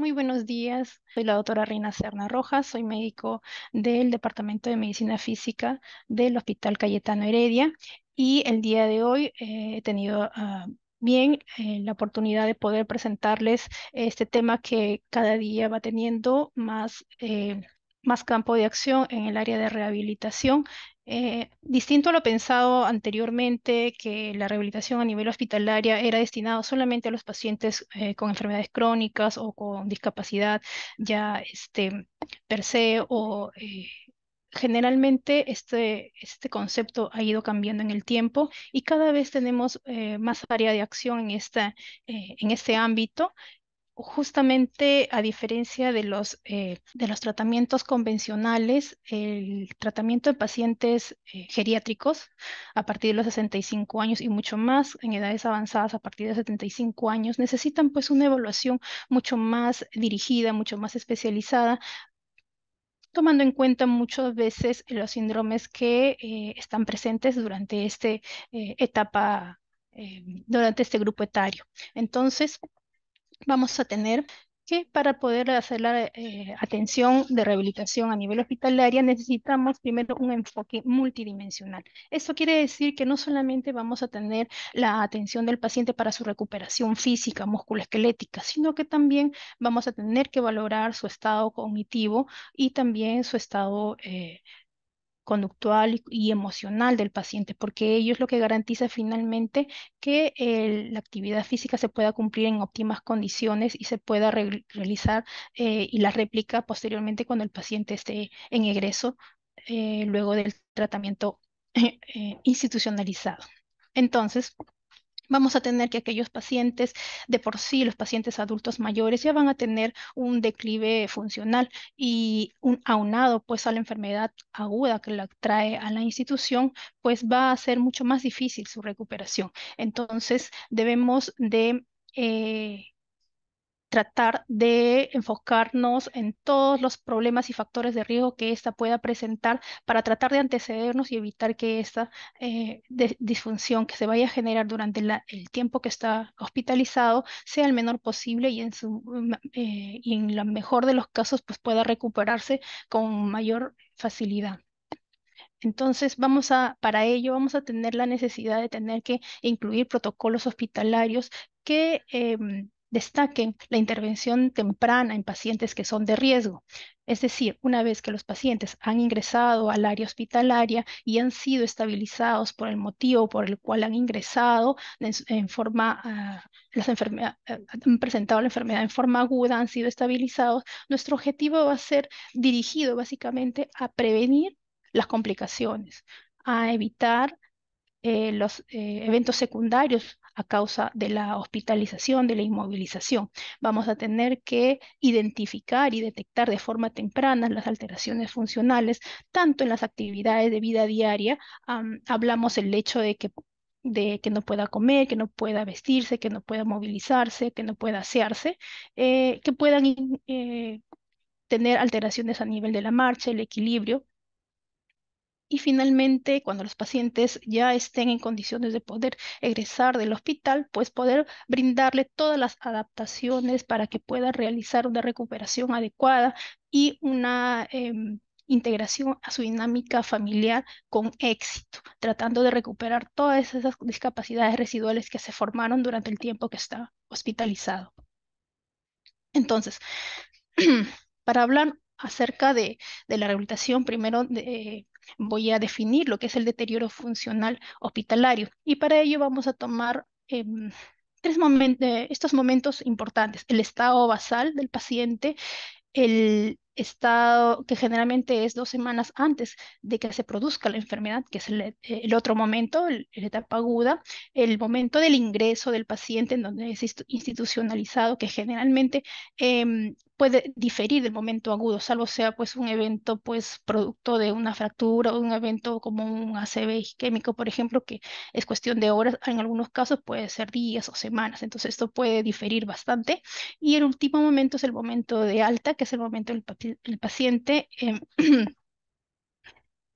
Muy buenos días, soy la doctora Reina Serna Rojas, soy médico del Departamento de Medicina Física del Hospital Cayetano Heredia y el día de hoy eh, he tenido ah, bien eh, la oportunidad de poder presentarles este tema que cada día va teniendo más... Eh, más campo de acción en el área de rehabilitación eh, distinto a lo pensado anteriormente, que la rehabilitación a nivel hospitalaria era destinada solamente a los pacientes eh, con enfermedades crónicas o con discapacidad ya este, per se, o eh, generalmente este, este concepto ha ido cambiando en el tiempo y cada vez tenemos más área de acción en, esta, en este ámbito justamente a diferencia de los, eh, de los tratamientos convencionales, el tratamiento de pacientes eh, geriátricos a partir de los 65 años y mucho más en edades avanzadas a partir de 75 años necesitan pues una evaluación mucho más dirigida, mucho más especializada tomando en cuenta muchas veces los síndromes que eh, están presentes durante esta etapa, durante este grupo etario. Entonces, vamos a tener que para poder hacer la eh, atención de rehabilitación a nivel hospitalaria necesitamos primero un enfoque multidimensional. Esto quiere decir que no solamente vamos a tener la atención del paciente para su recuperación física, músculo-esquelética, sino que también vamos a tener que valorar su estado cognitivo y también su estado eh, conductual y, emocional del paciente, porque ello es lo que garantiza finalmente que la actividad física se pueda cumplir en óptimas condiciones y se pueda realizar eh, y la réplica posteriormente cuando el paciente esté en egreso eh, luego del tratamiento eh, institucionalizado. Entonces, Vamos a tener que aquellos pacientes, de por sí los pacientes adultos mayores ya van a tener un declive funcional y un aunado pues a la enfermedad aguda que la trae a la institución, pues va a ser mucho más difícil su recuperación. Entonces debemos de eh, tratar de enfocarnos en todos los problemas y factores de riesgo que esta pueda presentar para tratar de antecedernos y evitar que esta eh, disfunción que se vaya a generar durante la, el tiempo que está hospitalizado sea el menor posible y en, su, eh, y en la mejor de los casos pues, pueda recuperarse con mayor facilidad. Entonces, vamos a, para ello, vamos a tener la necesidad de tener que incluir protocolos hospitalarios que eh, destaquen la intervención temprana en pacientes que son de riesgo. Es decir, una vez que los pacientes han ingresado al área hospitalaria y han sido estabilizados por el motivo por el cual han ingresado en, forma, ah, eh, han presentado la enfermedad en forma aguda, han sido estabilizados, nuestro objetivo va a ser dirigido básicamente a prevenir las complicaciones, a evitar eh, los eh, eventos secundarios a causa de la hospitalización, de la inmovilización. Vamos a tener que identificar y detectar de forma temprana las alteraciones funcionales, tanto en las actividades de vida diaria, hablamos el hecho de que de que no pueda comer, que no pueda vestirse, que no pueda movilizarse, que no pueda asearse, eh, que puedan eh, tener alteraciones a nivel de la marcha, el equilibrio, y finalmente cuando los pacientes ya estén en condiciones de poder egresar del hospital, pues poder brindarle todas las adaptaciones para que pueda realizar una recuperación adecuada y una... Em, integración a su dinámica familiar con éxito, tratando de recuperar todas esas discapacidades residuales que se formaron durante el tiempo que está hospitalizado. Entonces, para hablar acerca de, de la rehabilitación, primero de, voy a definir lo que es el deterioro funcional hospitalario y para ello vamos a tomar em, tres momentos, eh, estos momentos importantes, el estado basal del paciente, el estado que generalmente es dos semanas antes de que se produzca la enfermedad, que es el, eh, otro momento, la etapa aguda, el momento del ingreso del paciente en donde es institucionalizado, que generalmente em, puede diferir el momento agudo, salvo sea pues un evento pues producto de una fractura o un evento como un ACV isquémico, por ejemplo, que es cuestión de horas, en algunos casos puede ser días o semanas, entonces esto puede diferir bastante. Y el último momento es el momento de alta, que es el momento del el paciente em,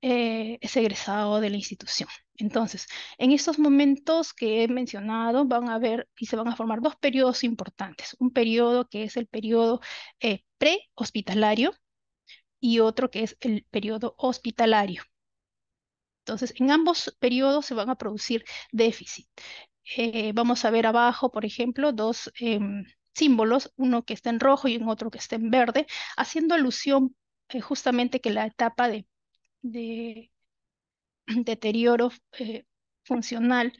Eh, es egresado de la institución. Entonces, en estos momentos que he mencionado van a haber y se van a formar dos periodos importantes. Un periodo que es el periodo eh, prehospitalario y otro que es el periodo hospitalario. Entonces, en ambos periodos se van a producir déficit. Eh, vamos a ver abajo, por ejemplo, dos em, símbolos, uno que está en rojo y otro que está en verde, haciendo alusión eh, justamente que la etapa de de deterioro eh, funcional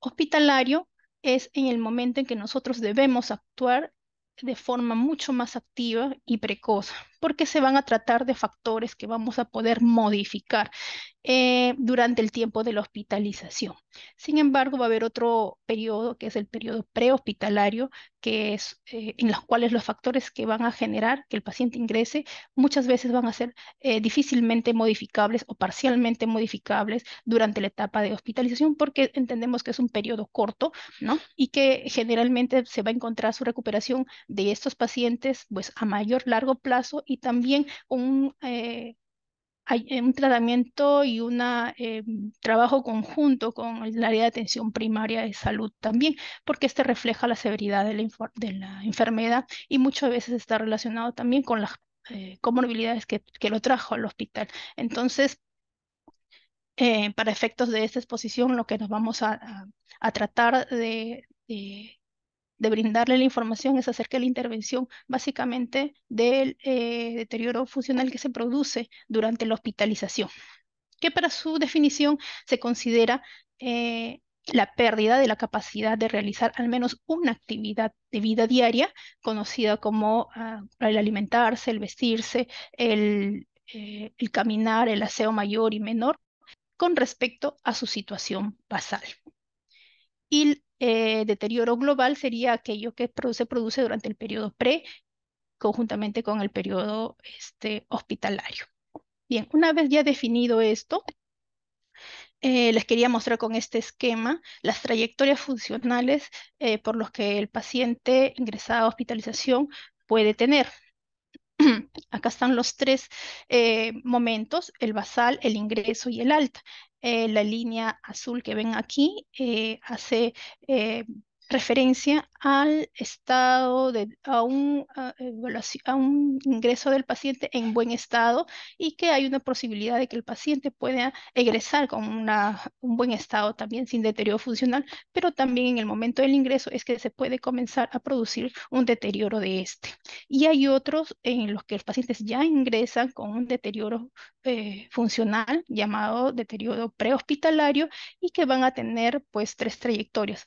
hospitalario es en el momento en que nosotros debemos actuar de forma mucho más activa y precoz porque se van a tratar de factores que vamos a poder modificar eh, durante el tiempo de la hospitalización. Sin embargo, va a haber otro periodo, que es el periodo prehospitalario, que es eh, en los cuales los factores que van a generar que el paciente ingrese muchas veces van a ser eh, difícilmente modificables o parcialmente modificables durante la etapa de hospitalización, porque entendemos que es un periodo corto, ¿no? Y que generalmente se va a encontrar su recuperación de estos pacientes, pues a mayor largo plazo y también un, eh, eh, un tratamiento y un eh, trabajo conjunto con el área de atención primaria de salud también, porque este refleja la severidad de la, enfermedad y muchas veces está relacionado también con las comorbilidades que, lo trajo al hospital. Entonces, para efectos de esta exposición, lo que nos vamos a, tratar de, de brindarle la información es acerca de la intervención básicamente del eh, deterioro funcional que se produce durante la hospitalización, que para su definición se considera eh, la pérdida de la capacidad de realizar al menos una actividad de vida diaria conocida como ah, el alimentarse, el vestirse, el, eh, el caminar, el aseo mayor y menor con respecto a su situación basal. Y eh, deterioro global sería aquello que se produce durante el periodo pre, conjuntamente con el periodo este, hospitalario. Bien, una vez ya definido esto, eh, les quería mostrar con este esquema las trayectorias funcionales eh, por los que el paciente ingresado a hospitalización puede tener. Acá están los tres momentos, el basal, el ingreso y el alta. Eh, la línea azul que ven aquí eh, hace eh, referencia al estado de a un, a, un ingreso del paciente en buen estado y que hay una posibilidad de que el paciente pueda egresar con una, un buen estado también sin deterioro funcional, pero también en el momento del ingreso es que se puede comenzar a producir un deterioro de este. Y hay otros en los que los pacientes ya ingresan con un deterioro eh, funcional llamado deterioro prehospitalario y que van a tener pues tres trayectorias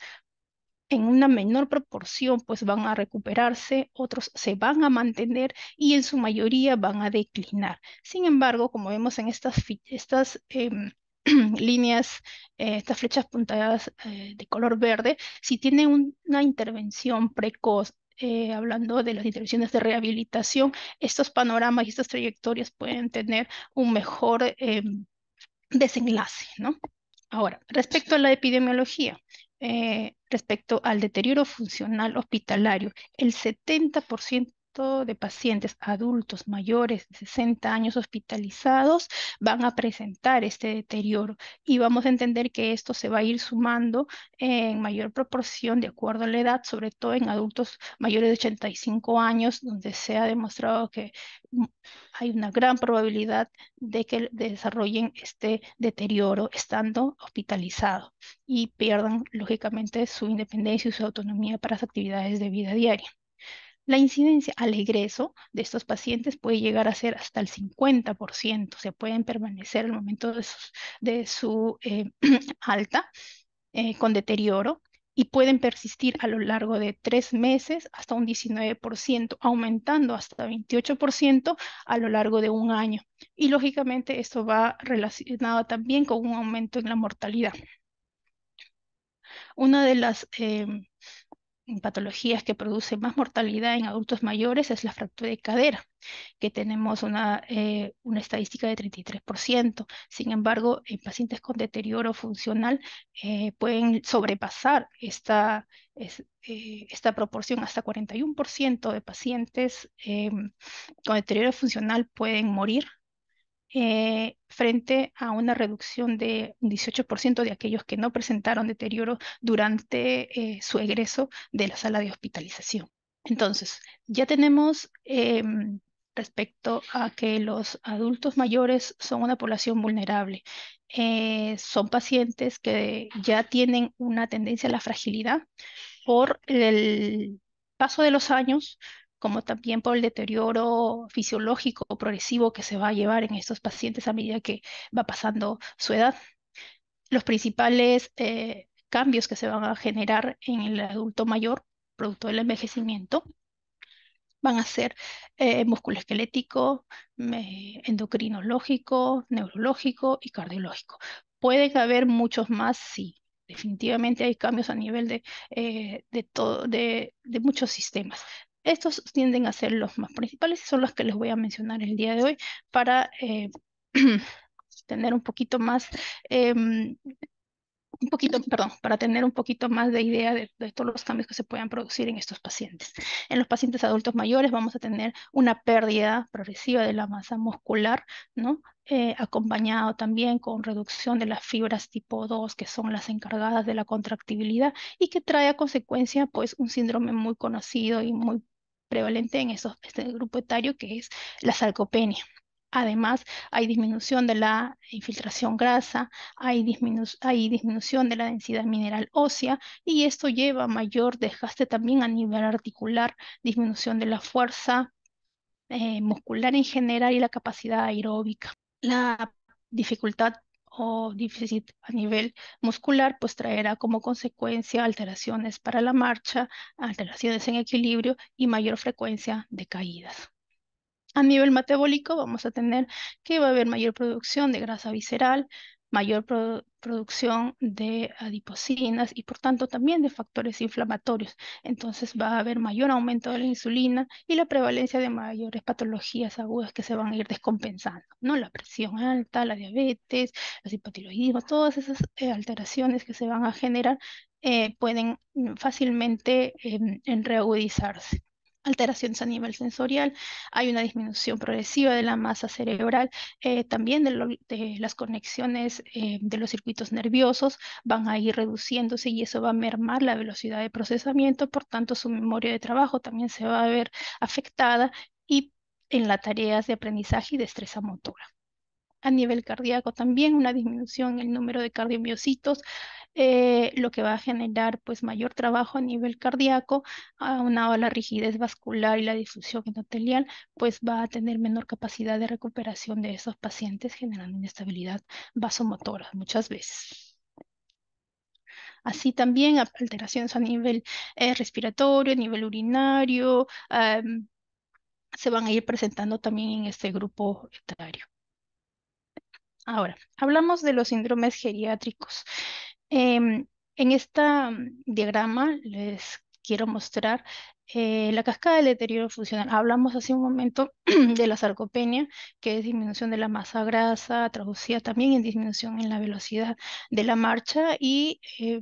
en una menor proporción pues van a recuperarse, otros se van a mantener y en su mayoría van a declinar. Sin embargo, como vemos en estas, estas em, líneas, eh, estas flechas puntadas eh, de color verde, si tiene una intervención precoz, eh, hablando de las intervenciones de rehabilitación, estos panoramas y estas trayectorias pueden tener un mejor em, desenlace, ¿no? Ahora, respecto a la epidemiología, eh, respecto al deterioro funcional hospitalario, el 70% de pacientes adultos mayores de 60 años hospitalizados van a presentar este deterioro y vamos a entender que esto se va a ir sumando en mayor proporción de acuerdo a la edad, sobre todo en adultos mayores de 85 años, donde se ha demostrado que hay una gran probabilidad de que desarrollen este deterioro estando hospitalizado y pierdan lógicamente su independencia y su autonomía para las actividades de vida diaria. La incidencia al egreso de estos pacientes puede llegar a ser hasta el 50%, o sea, pueden permanecer al momento de su, eh, alta eh, con deterioro y pueden persistir a lo largo de tres meses hasta un 19%, aumentando hasta 28% a lo largo de un año. Y lógicamente esto va relacionado también con un aumento en la mortalidad. Una de las... Em, en patologías que producen más mortalidad en adultos mayores es la fractura de cadera, que tenemos una, eh, estadística de 33%. Sin embargo, en pacientes con deterioro funcional eh, pueden sobrepasar esta, eh, esta proporción. Hasta 41% de pacientes em, con deterioro funcional pueden morir eh, frente a una reducción de un 18% de aquellos que no presentaron deterioro durante eh, su egreso de la sala de hospitalización. Entonces, ya tenemos em, respecto a que los adultos mayores son una población vulnerable. Eh, son pacientes que ya tienen una tendencia a la fragilidad por el paso de los años, como también por el deterioro fisiológico progresivo que se va a llevar en estos pacientes a medida que va pasando su edad. Los principales eh, cambios que se van a generar en el adulto mayor, producto del envejecimiento, van a ser eh, músculo esquelético, endocrinológico, neurológico y cardiológico. Pueden haber muchos más, sí. Definitivamente hay cambios a nivel de, eh, de, todo, de, de muchos sistemas, estos tienden a ser los más principales y son los que les voy a mencionar el día de hoy para eh, tener un poquito más... Em, un poquito, perdón, para tener un poquito más de idea de, todos los cambios que se puedan producir en estos pacientes. En los pacientes adultos mayores vamos a tener una pérdida progresiva de la masa muscular, ¿no? Eh, acompañado también con reducción de las fibras tipo 2, que son las encargadas de la contractibilidad y que trae a consecuencia pues un síndrome muy conocido y muy prevalente en esos, este grupo etario que es la sarcopenia. Además, hay disminución de la infiltración grasa, hay, hay, disminución de la densidad mineral ósea y esto lleva a mayor desgaste también a nivel articular, disminución de la fuerza eh, muscular en general y la capacidad aeróbica. La dificultad o déficit a nivel muscular, pues traerá como consecuencia alteraciones para la marcha, alteraciones en equilibrio y mayor frecuencia de caídas. A nivel metabólico vamos a tener que va a haber mayor producción de grasa visceral, mayor producción de adipocinas y por tanto también de factores inflamatorios. Entonces va a haber mayor aumento de la insulina y la prevalencia de mayores patologías agudas que se van a ir descompensando, ¿no? La presión alta, la diabetes, los hipotiroidismos, todas esas eh, alteraciones que se van a generar eh, pueden mm, fácilmente em, reagudizarse alteraciones a nivel sensorial, hay una disminución progresiva de la masa cerebral, eh, también de, las conexiones eh, de los circuitos nerviosos van a ir reduciéndose y eso va a mermar la velocidad de procesamiento, por tanto su memoria de trabajo también se va a ver afectada y en las tareas de aprendizaje y destreza motora. A nivel cardíaco también una disminución en el número de cardiomiocitos, eh, lo que va a generar pues mayor trabajo a nivel cardíaco, aunado a la rigidez vascular y la difusión endotelial, pues va a tener menor capacidad de recuperación de esos pacientes, generando inestabilidad vasomotora muchas veces. Así también alteraciones a nivel eh, respiratorio, a nivel urinario, se van a ir presentando también en este grupo etario. Ahora, hablamos de los síndromes geriátricos. Em, en este diagrama les quiero mostrar eh, la cascada del deterioro funcional. Hablamos hace un momento de la sarcopenia, que es disminución de la masa grasa, traducida también en disminución en la velocidad de la marcha y eh,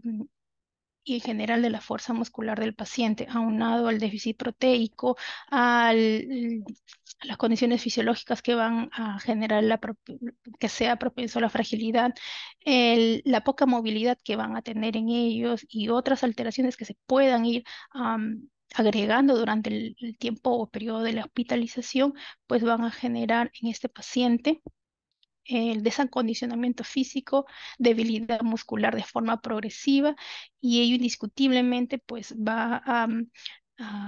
en general de la fuerza muscular del paciente, aunado al déficit proteico, al las condiciones fisiológicas que van a generar la que sea propenso a la fragilidad, la poca movilidad que van a tener en ellos y otras alteraciones que se puedan ir agregando durante el, tiempo o periodo de la hospitalización, pues van a generar en este paciente el desacondicionamiento físico, debilidad muscular de forma progresiva y ello indiscutiblemente pues va a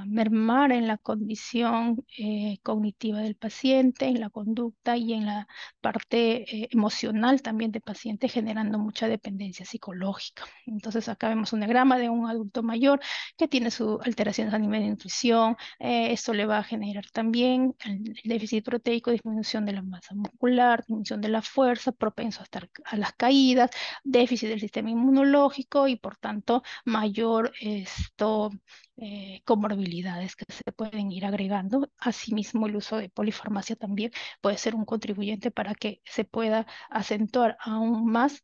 mermar en la condición eh, cognitiva del paciente, en la conducta y en la parte eh, emocional también del paciente, generando mucha dependencia psicológica. Entonces acá vemos un diagrama de un adulto mayor que tiene su alteraciones a nivel de nutrición, eh, esto le va a generar también el, déficit proteico, disminución de la masa muscular, disminución de la fuerza, propenso a, estar, a las caídas, déficit del sistema inmunológico y por tanto mayor esto eh, comorbilidades que se pueden ir agregando. Asimismo, el uso de polifarmacia también puede ser un contribuyente para que se pueda acentuar aún más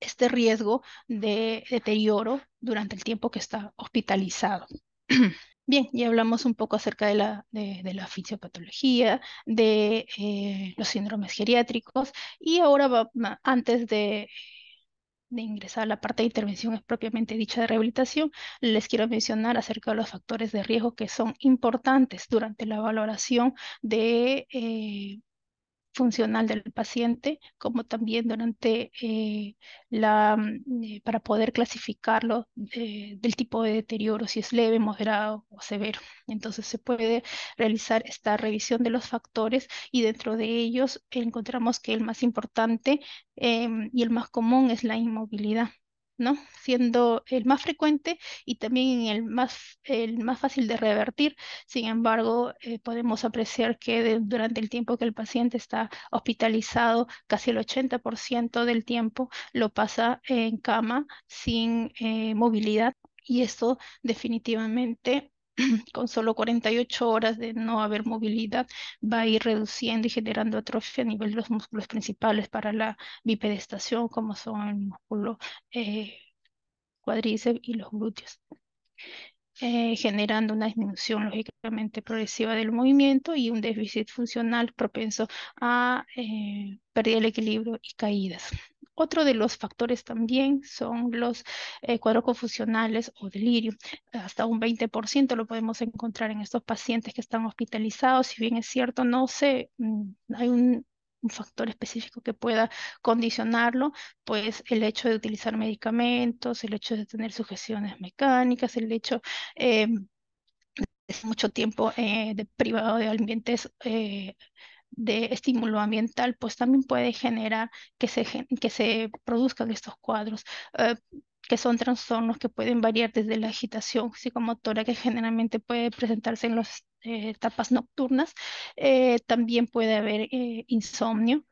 este riesgo de deterioro durante el tiempo que está hospitalizado. Bien, ya hablamos un poco acerca de la, de, la fisiopatología, de eh, los síndromes geriátricos y ahora antes de de ingresar a la parte de intervención es propiamente dicha de rehabilitación, les quiero mencionar acerca de los factores de riesgo que son importantes durante la valoración de eh, funcional del paciente, como también durante eh, la, mm, eh, para poder clasificarlo eh, del tipo de deterioro, si es leve, moderado o severo. Entonces se puede realizar esta revisión de los factores y dentro de ellos encontramos que el más importante em, y el más común es la inmovilidad. ¿no? siendo el más frecuente y también el más, el más fácil de revertir. Sin embargo, eh, podemos apreciar que durante el tiempo que el paciente está hospitalizado, casi el 80% del tiempo lo pasa en cama sin eh, movilidad y esto definitivamente con solo 48 horas de no haber movilidad, va a ir reduciendo y generando atrofia a nivel de los músculos principales para la bipedestación, como son el músculo eh, cuádriceps y los glúteos. Eh, generando una disminución lógicamente progresiva del movimiento y un déficit funcional propenso a eh, perder el equilibrio y caídas. Otro de los factores también son los eh, cuadros confusionales o delirio. Hasta un 20% lo podemos encontrar en estos pacientes que están hospitalizados. Si bien es cierto, no sé, mm, hay un, factor específico que pueda condicionarlo, pues el hecho de utilizar medicamentos, el hecho de tener sujeciones mecánicas, el hecho... Eh, de mucho tiempo eh, de privado de ambientes eh, de estímulo ambiental, pues también puede generar que se, que se produzcan estos cuadros. Eh, que son trastornos que pueden variar desde la agitación psicomotora que generalmente puede presentarse en las eh, etapas nocturnas, eh, también puede haber insomnio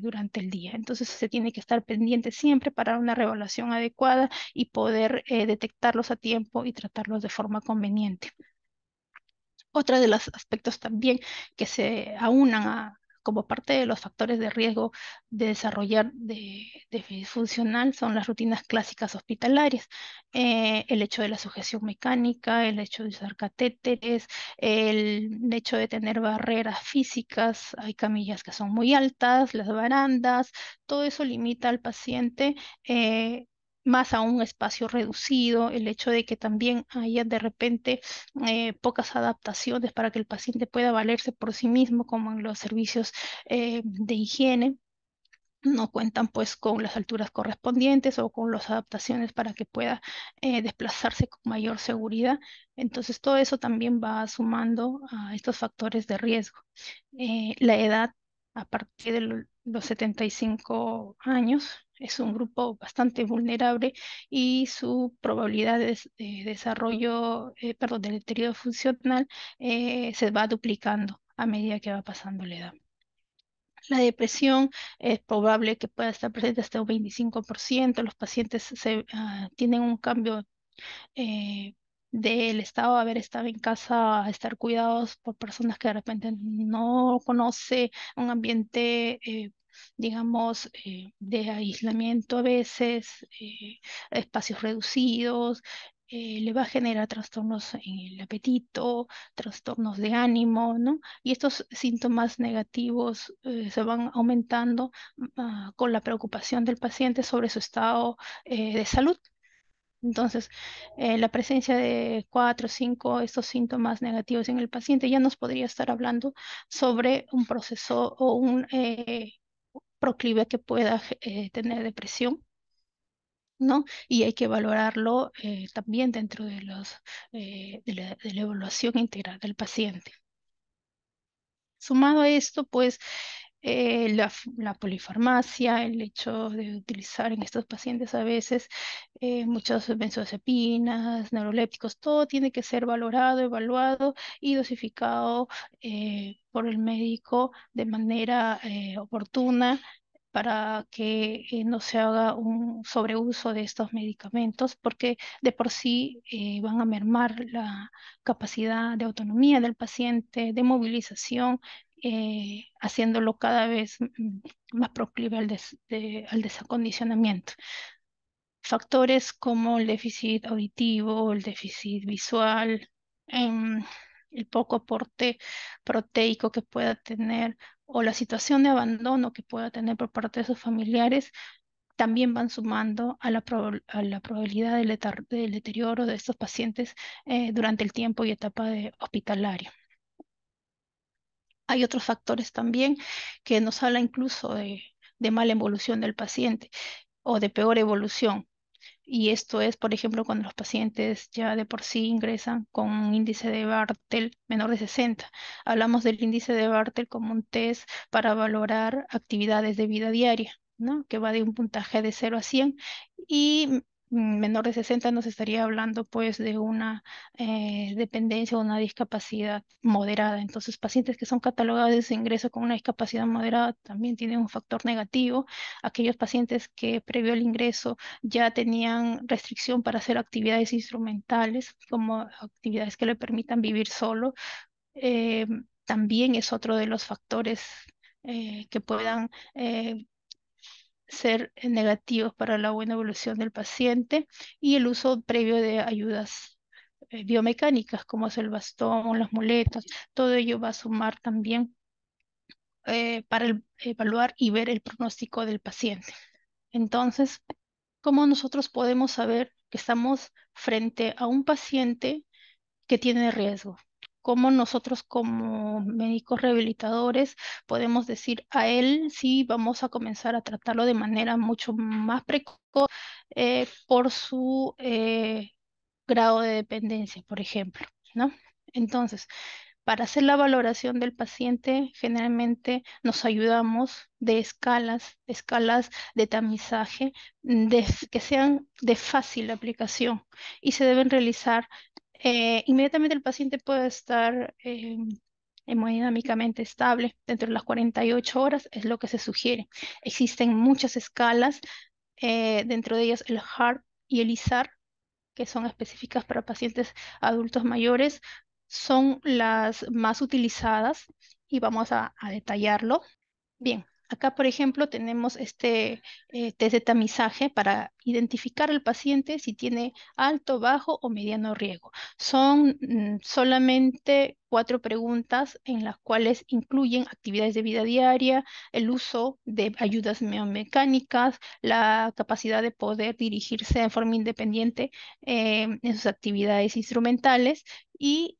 durante el día. Entonces se tiene que estar pendiente siempre para una revaluación adecuada y poder detectarlos a tiempo y tratarlos de forma conveniente. Otra de los aspectos también que se aunan como parte de los factores de riesgo de desarrollar de, funcional son las rutinas clásicas hospitalarias, eh, el hecho de la sujeción mecánica, el hecho de usar catéteres, el hecho de tener barreras físicas, hay camillas que son muy altas, las barandas, todo eso limita al paciente. Eh, más a un espacio reducido, el hecho de que también haya de repente eh, pocas adaptaciones para que el paciente pueda valerse por sí mismo, como en los servicios eh, de higiene no cuentan pues con las alturas correspondientes o con las adaptaciones para que pueda eh, desplazarse con mayor seguridad. Entonces todo eso también va sumando a estos factores de riesgo. la edad a partir los los 75 años. Es un grupo bastante vulnerable y su probabilidad de, desarrollo, eh, perdón, del deterioro funcional eh, se va duplicando a medida que va pasando la edad. La depresión es probable que pueda estar presente hasta un 25%. Los pacientes se, ah, tienen un cambio eh, del Estado haber estado en casa, estar cuidados por personas que de repente no conoce un ambiente, eh, digamos, eh, de aislamiento a veces, eh, espacios reducidos, le va a generar trastornos en el apetito, trastornos de ánimo, ¿no? Y estos síntomas negativos se van aumentando ah, con la preocupación del paciente sobre su estado de salud. Entonces, eh, la presencia de cuatro o cinco estos síntomas negativos en el paciente ya nos podría estar hablando sobre un proceso o un eh, proclive que pueda eh, tener depresión, ¿no? Y hay que valorarlo también dentro de, los, de la evaluación integral del paciente. Sumado a esto, pues eh, la, polifarmacia, el hecho de utilizar en estos pacientes a veces eh, muchas benzodiazepinas, neurolépticos, todo tiene que ser valorado, evaluado y dosificado eh, por el médico de manera oportuna para que no se haga un sobreuso de estos medicamentos, porque de por sí van a mermar la capacidad de autonomía del paciente, de movilización eh, haciéndolo cada vez mm, más proclive al, desacondicionamiento. Factores como el déficit auditivo, el déficit visual, em, el poco aporte proteico que pueda tener o la situación de abandono que pueda tener por parte de sus familiares también van sumando a la, probabilidad del, deterioro de estos pacientes eh, durante el tiempo y etapa de hospitalario hay otros factores también que nos habla incluso de, mala evolución del paciente o de peor evolución. Y esto es, por ejemplo, cuando los pacientes ya de por sí ingresan con un índice de Bartel menor de 60. Hablamos del índice de Bartel como un test para valorar actividades de vida diaria, ¿no? que va de un puntaje de 0 a 100 y Mm, menor de 60 nos estaría hablando pues de una eh, dependencia o una discapacidad moderada. Entonces, pacientes que son catalogados de ingreso con una discapacidad moderada también tienen un factor negativo. Aquellos pacientes que previo al ingreso ya tenían restricción para hacer actividades instrumentales, como actividades que le permitan vivir solo, eh, también es otro de los factores eh, que puedan ser eh, negativos para la buena evolución del paciente y el uso previo de ayudas eh, biomecánicas como es el bastón, las muletas, todo ello va a sumar también eh, para evaluar y ver el pronóstico del paciente. Entonces, ¿cómo nosotros podemos saber que estamos frente a un paciente que tiene riesgo? cómo nosotros como médicos rehabilitadores podemos decir a él si vamos a comenzar a tratarlo de manera mucho más precoz eh, por su eh, grado de dependencia, por ejemplo, ¿no? Entonces, para hacer la valoración del paciente, generalmente nos ayudamos de escalas, escalas de tamizaje, mm, que sean de fácil aplicación y se deben realizar eh, inmediatamente el paciente puede estar eh, hemodinámicamente estable dentro de las 48 horas, es lo que se sugiere. Existen muchas escalas, eh, dentro de ellas el HARP y el ISAR, que son específicas para pacientes adultos mayores, son las más utilizadas y vamos a detallarlo. Bien, Acá, por ejemplo, tenemos este eh, test de tamizaje para identificar al paciente si tiene alto, bajo o mediano riesgo. Son mm, solamente cuatro preguntas en las cuales incluyen actividades de vida diaria, el uso de ayudas mecánicas, la capacidad de poder dirigirse de forma independiente eh, en sus actividades instrumentales y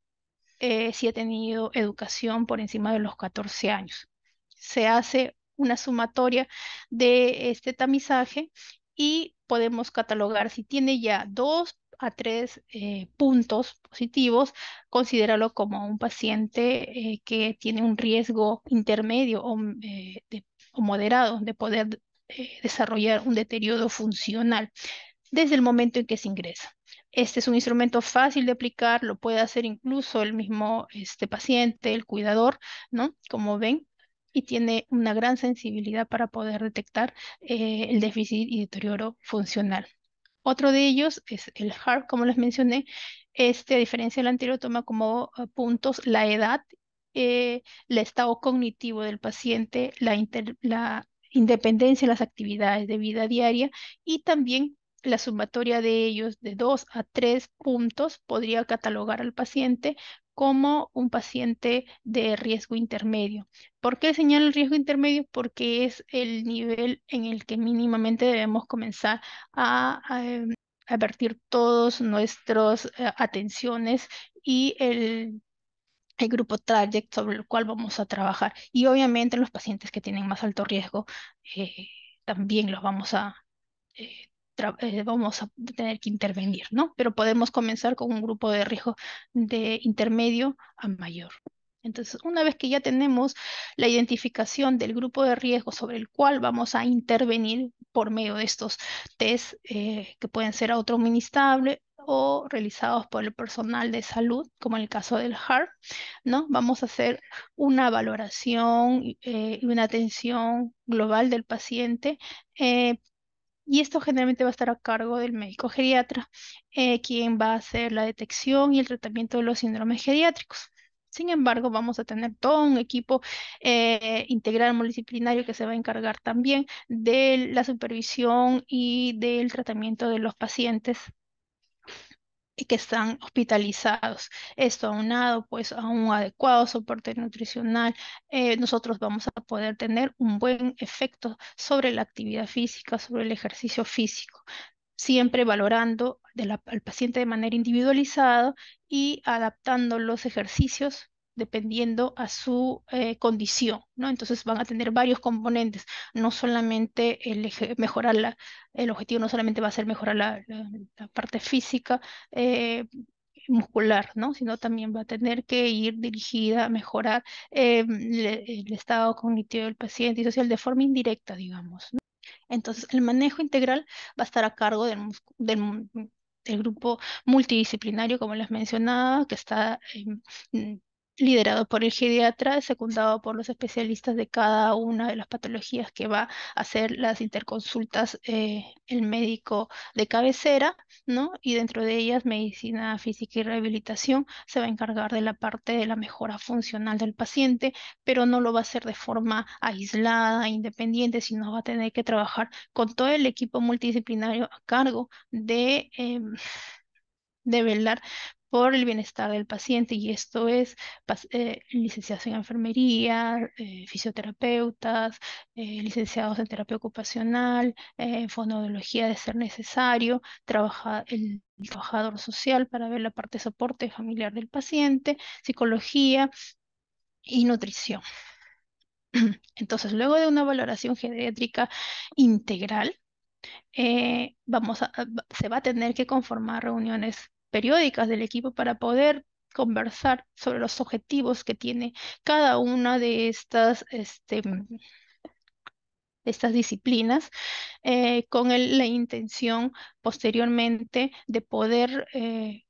eh, si ha tenido educación por encima de los 14 años se hace una sumatoria de este tamizaje y podemos catalogar si tiene ya dos a tres eh, puntos positivos, considéralo como un paciente eh, que tiene un riesgo intermedio o, eh, o moderado de poder desarrollar un deterioro funcional desde el momento en que se ingresa. Este es un instrumento fácil de aplicar, lo puede hacer incluso el mismo este, paciente, el cuidador, ¿no? Como ven, y tiene una gran sensibilidad para poder detectar eh, el déficit y deterioro funcional. Otro de ellos es el HARP, como les mencioné. Este, a diferencia del anterior, toma como eh, puntos la edad, eh, el estado cognitivo del paciente, la, independencia en las actividades de vida diaria y también la sumatoria de ellos de dos a tres puntos podría catalogar al paciente como un paciente de riesgo intermedio. ¿Por qué señalo el riesgo intermedio? Porque es el nivel en el que mínimamente debemos comenzar a, advertir em, todas nuestras eh, atenciones y el, grupo TRAJECT sobre el cual vamos a trabajar. Y obviamente los pacientes que tienen más alto riesgo eh, también los vamos a eh, eh, vamos a tener que intervenir, ¿no? Pero podemos comenzar con un grupo de riesgo de intermedio a mayor. Entonces, una vez que ya tenemos la identificación del grupo de riesgo sobre el cual vamos a intervenir por medio de estos test eh, que pueden ser autoadministrables o realizados por el personal de salud, como en el caso del HARP, ¿no? Vamos a hacer una valoración eh, y una atención global del paciente eh, y esto generalmente va a estar a cargo del médico geriatra, eh, quien va a hacer la detección y el tratamiento de los síndromes geriátricos. Sin embargo, vamos a tener todo un equipo eh, integral multidisciplinario que se va a encargar también de la supervisión y del tratamiento de los pacientes que están hospitalizados. Esto aunado pues a un adecuado soporte nutricional, eh, nosotros vamos a poder tener un buen efecto sobre la actividad física, sobre el ejercicio físico, siempre valorando al paciente de manera individualizada y adaptando los ejercicios dependiendo a su eh, condición, ¿no? Entonces van a tener varios componentes, no solamente el mejorar la, el objetivo no solamente va a ser mejorar la, parte física, eh, muscular, ¿no? sino también va a tener que ir dirigida a mejorar eh, el estado cognitivo del paciente y social de forma indirecta, digamos. Entonces, el manejo integral va a estar a cargo del, grupo multidisciplinario, como les mencionaba, que está liderado por el geriatra, secundado por los especialistas de cada una de las patologías que va a hacer las interconsultas eh, el médico de cabecera, ¿no? Y dentro de ellas, medicina física y rehabilitación se va a encargar de la parte de la mejora funcional del paciente, pero no lo va a hacer de forma aislada, independiente, sino va a tener que trabajar con todo el equipo multidisciplinario a cargo de... Em, de velar por el bienestar del paciente y esto es eh, licenciados en enfermería, eh, fisioterapeutas, eh, licenciados en terapia ocupacional, eh, en fonología de ser necesario, el, trabajador social para ver la parte de soporte familiar del paciente, psicología y nutrición. Entonces, luego de una valoración geriátrica integral, vamos a, se va a tener que conformar reuniones periódicas del equipo para poder conversar sobre los objetivos que tiene cada una de estas, este, mm, estas disciplinas eh, con la intención posteriormente de poder eh,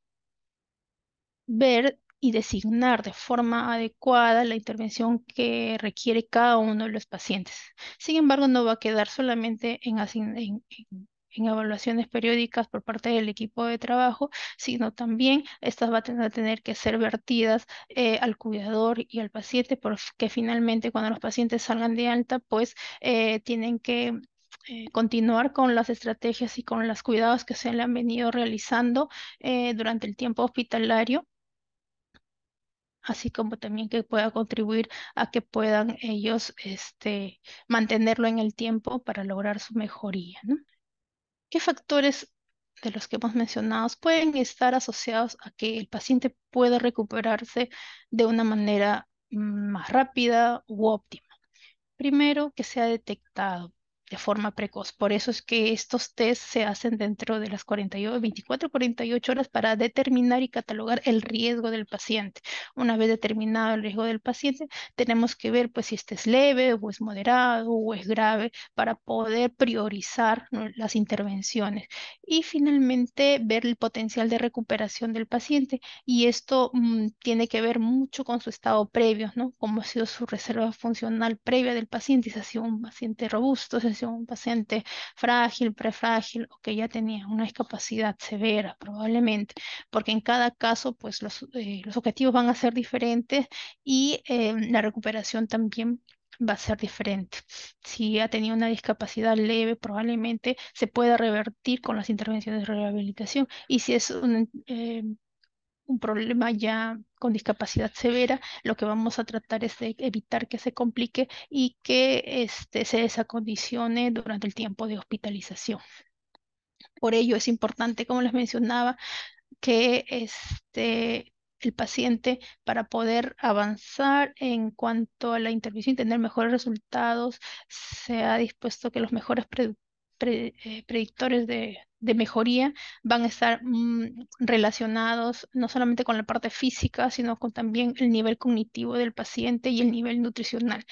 ver y designar de forma adecuada la intervención que requiere cada uno de los pacientes. Sin embargo, no va a quedar solamente en, en, en en evaluaciones periódicas por parte del equipo de trabajo, sino también estas van a tener que ser vertidas eh, al cuidador y al paciente, porque finalmente cuando los pacientes salgan de alta, pues eh, tienen que eh, continuar con las estrategias y con los cuidados que se le han venido realizando durante el tiempo hospitalario así como también que pueda contribuir a que puedan ellos este, mantenerlo en el tiempo para lograr su mejoría. ¿no? ¿Qué factores de los que hemos mencionado pueden estar asociados a que el paciente pueda recuperarse de una manera mm, más rápida u óptima? Primero, que sea detectado de forma precoz. Por eso es que estos test se hacen dentro de las 48, 24, 48 horas para determinar y catalogar el riesgo del paciente. Una vez determinado el riesgo del paciente, tenemos que ver pues si este es leve o es moderado o es grave para poder priorizar las intervenciones y finalmente ver el potencial de recuperación del paciente y esto mm, tiene que ver mucho con su estado previo, ¿no? Cómo ha sido su reserva funcional previa del paciente, si ha sido un paciente robusto, si ha sido un paciente frágil, prefrágil o que ya tenía una discapacidad severa probablemente, porque en cada caso pues los, eh, objetivos van a ser diferentes y em, la recuperación también va a ser diferente. Si ha tenido una discapacidad leve, probablemente se pueda revertir con las intervenciones de rehabilitación. Y si es un, em, un problema ya con discapacidad severa, lo que vamos a tratar es de evitar que se complique y que este, se desacondicione durante el tiempo de hospitalización. Por ello es importante, como les mencionaba, que este, el paciente para poder avanzar en cuanto a la intervención y tener mejores resultados, se ha dispuesto que los mejores eh, predictores de, de mejoría van a estar mm, relacionados no solamente con la parte física, sino con también el nivel cognitivo del paciente y el nivel nutricional.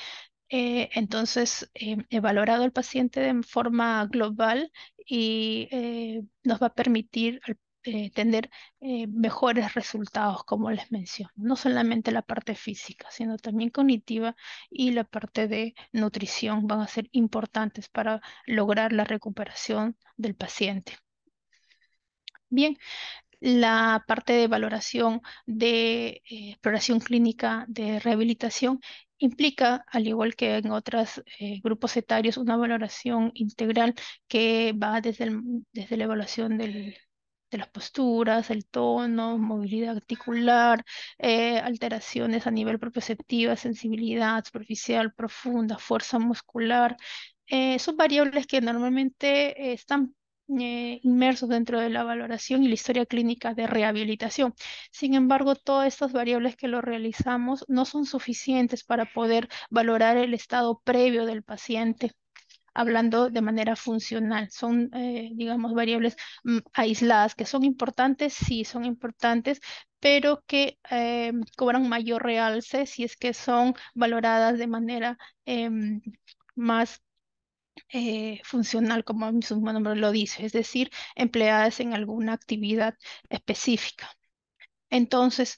Eh, entonces, eh, he valorado al paciente de forma global y eh, nos va a permitir al eh, tener eh, mejores resultados, como les menciono. No solamente la parte física, sino también cognitiva y la parte de nutrición van a ser importantes para lograr la recuperación del paciente. Bien, la parte de valoración de eh, exploración clínica de rehabilitación implica, al igual que en otros grupos etarios, una valoración integral que va desde, desde la evaluación del de las posturas, el tono, movilidad articular, eh, alteraciones a nivel proprioceptiva, sensibilidad superficial, profunda, fuerza muscular. Eh, son variables que normalmente están eh, inmersos dentro de la valoración y la historia clínica de rehabilitación. Sin embargo, todas estas variables que lo realizamos no son suficientes para poder valorar el estado previo del paciente hablando de manera funcional. Son, eh, digamos, variables mm, aisladas que son importantes, sí, son importantes, pero que eh, cobran mayor realce si es que son valoradas de manera em, más eh, funcional, como su nombre lo dice, es decir, empleadas en alguna actividad específica. Entonces,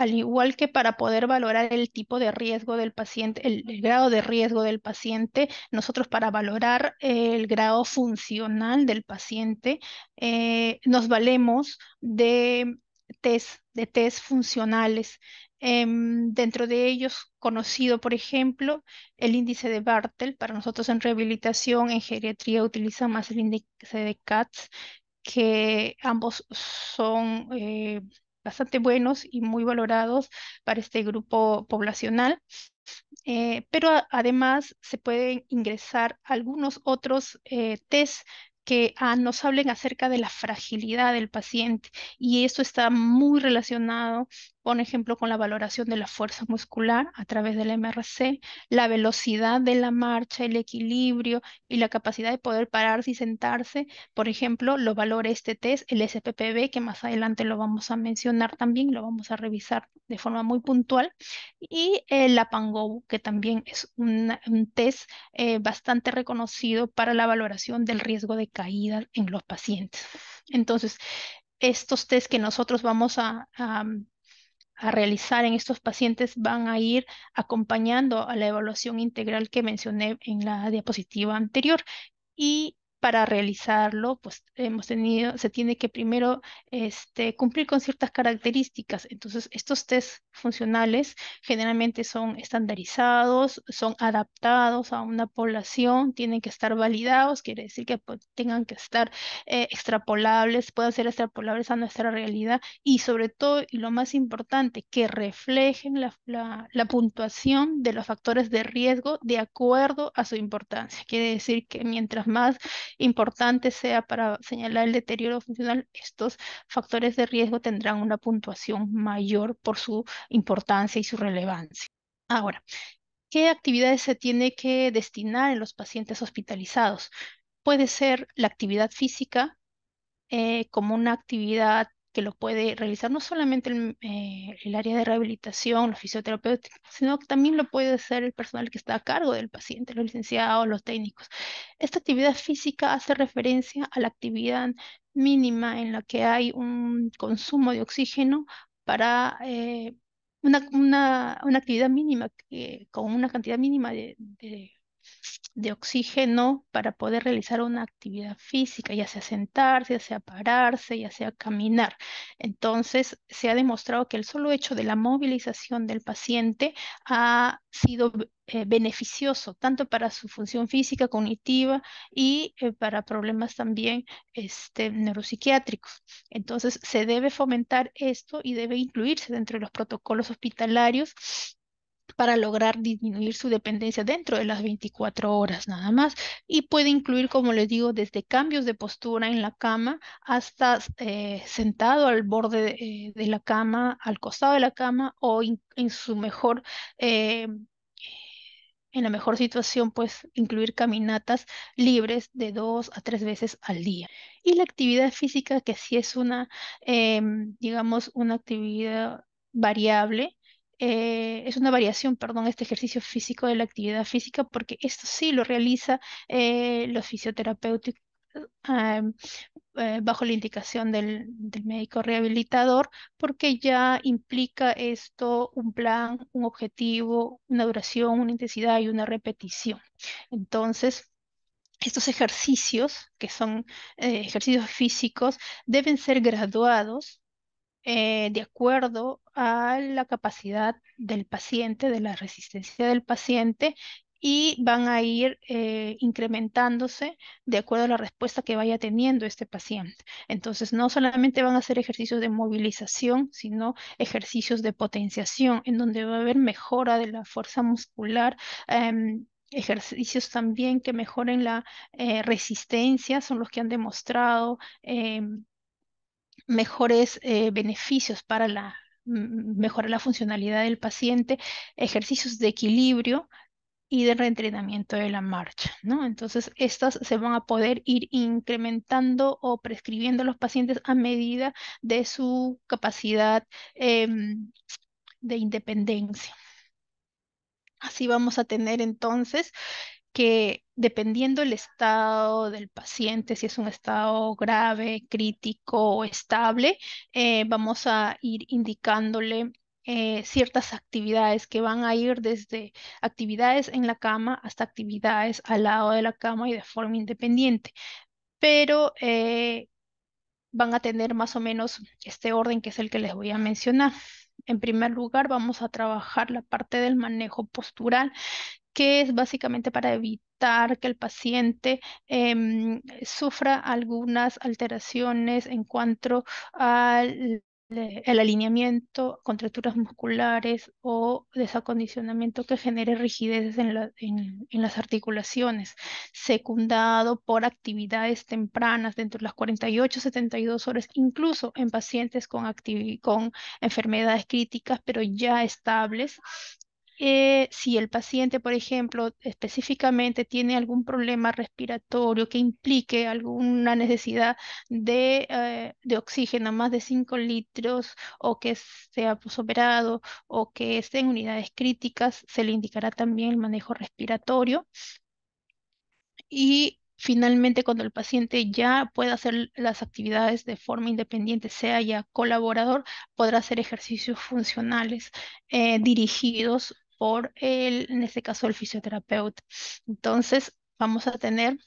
al igual que para poder valorar el tipo de riesgo del paciente, el, grado de riesgo del paciente, nosotros para valorar el grado funcional del paciente, eh, nos valemos de test, de test funcionales. Em, dentro de ellos, conocido, por ejemplo, el índice de Bartel. Para nosotros en rehabilitación, en geriatría, utilizamos más el índice de CATS, que ambos son eh, bastante buenos y muy valorados para este grupo poblacional. Eh, pero además se pueden ingresar algunos otros eh, test que ah, nos hablen acerca de la fragilidad del paciente y eso está muy relacionado por ejemplo, con la valoración de la fuerza muscular a través del MRC, la velocidad de la marcha, el equilibrio y la capacidad de poder pararse y sentarse. Por ejemplo, lo valora este test, el SPPB, que más adelante lo vamos a mencionar también, lo vamos a revisar de forma muy puntual, y el eh, APANGO, que también es un, test eh, bastante reconocido para la valoración del riesgo de caída en los pacientes. Entonces, estos tests que nosotros vamos a a realizar en estos pacientes van a ir acompañando a la evaluación integral que mencioné en la diapositiva anterior y para realizarlo, pues hemos tenido, se tiene que primero este, cumplir con ciertas características. Entonces, estos test funcionales generalmente son estandarizados, son adaptados a una población, tienen que estar validados, quiere decir que pues, tengan que estar eh, extrapolables, puedan ser extrapolables a nuestra realidad y sobre todo, y lo más importante, que reflejen la, la puntuación de los factores de riesgo de acuerdo a su importancia. Quiere decir que mientras más importante sea para señalar el deterioro funcional, estos factores de riesgo tendrán una puntuación mayor por su importancia y su relevancia. Ahora, ¿qué actividades se tiene que destinar en los pacientes hospitalizados? Puede ser la actividad física, eh, como una actividad que lo puede realizar no solamente el, eh, el, área de rehabilitación, los fisioterapeutas, sino que también lo puede hacer el personal que está a cargo del paciente, los licenciados, los técnicos. Esta actividad física hace referencia a la actividad mínima en la que hay un consumo de oxígeno para eh, una, actividad mínima, eh, con una cantidad mínima de, de de oxígeno para poder realizar una actividad física, ya sea sentarse, ya sea pararse, ya sea caminar. Entonces, se ha demostrado que el solo hecho de la movilización del paciente ha sido eh, beneficioso tanto para su función física, cognitiva y eh, para problemas también este, neuropsiquiátricos. Entonces, se debe fomentar esto y debe incluirse dentro de los protocolos hospitalarios para lograr disminuir su dependencia dentro de las 24 horas nada más. Y puede incluir, como les digo, desde cambios de postura en la cama hasta eh, sentado al borde eh, de, la cama, al costado de la cama o en su mejor... Eh, en la mejor situación, pues incluir caminatas libres de dos a tres veces al día. Y la actividad física, que sí es una, em, digamos, una actividad variable, eh, es una variación, perdón, este ejercicio físico de la actividad física, porque esto sí lo realiza eh, los fisioterapeutas eh, bajo la indicación del, médico rehabilitador, porque ya implica esto un plan, un objetivo, una duración, una intensidad y una repetición. Entonces, estos ejercicios, que son ejercicios físicos, deben ser graduados eh, de acuerdo a la capacidad del paciente, de la resistencia del paciente y van a ir eh, incrementándose de acuerdo a la respuesta que vaya teniendo este paciente. Entonces, no solamente van a ser ejercicios de movilización, sino ejercicios de potenciación, en donde va a haber mejora de la fuerza muscular. Em, ejercicios también que mejoren la eh, resistencia, son los que han demostrado em, mejores eh, beneficios para la la funcionalidad del paciente, ejercicios de equilibrio y de reentrenamiento de la marcha, ¿no? Entonces, estas se van a poder ir incrementando o prescribiendo a los pacientes a medida de su capacidad em, de independencia. Así vamos a tener entonces que dependiendo el estado del paciente, si es un estado grave, crítico o estable, eh, vamos a ir indicándole eh, ciertas actividades que van a ir desde actividades en la cama hasta actividades al lado de la cama y de forma independiente. Pero eh, van a tener más o menos este orden que es el que les voy a mencionar. En primer lugar, vamos a trabajar la parte del manejo postural, que es básicamente para evitar que el paciente em, sufra algunas alteraciones en cuanto al eh, alineamiento, contracturas musculares o desacondicionamiento que genere rigidez en, las articulaciones, secundado por actividades tempranas dentro de las 48, 72 horas, incluso en pacientes con enfermedades críticas, pero ya estables, eh, si el paciente, por ejemplo, específicamente tiene algún problema respiratorio que implique alguna necesidad de, eh, de oxígeno más de 5 litros o que sea posoperado o que esté en unidades críticas, se le indicará también el manejo respiratorio. Y finalmente cuando el paciente ya pueda hacer las actividades de forma independiente, sea ya colaborador, podrá hacer ejercicios funcionales eh, dirigidos por el, en este caso, el fisioterapeuta. Entonces, vamos a tener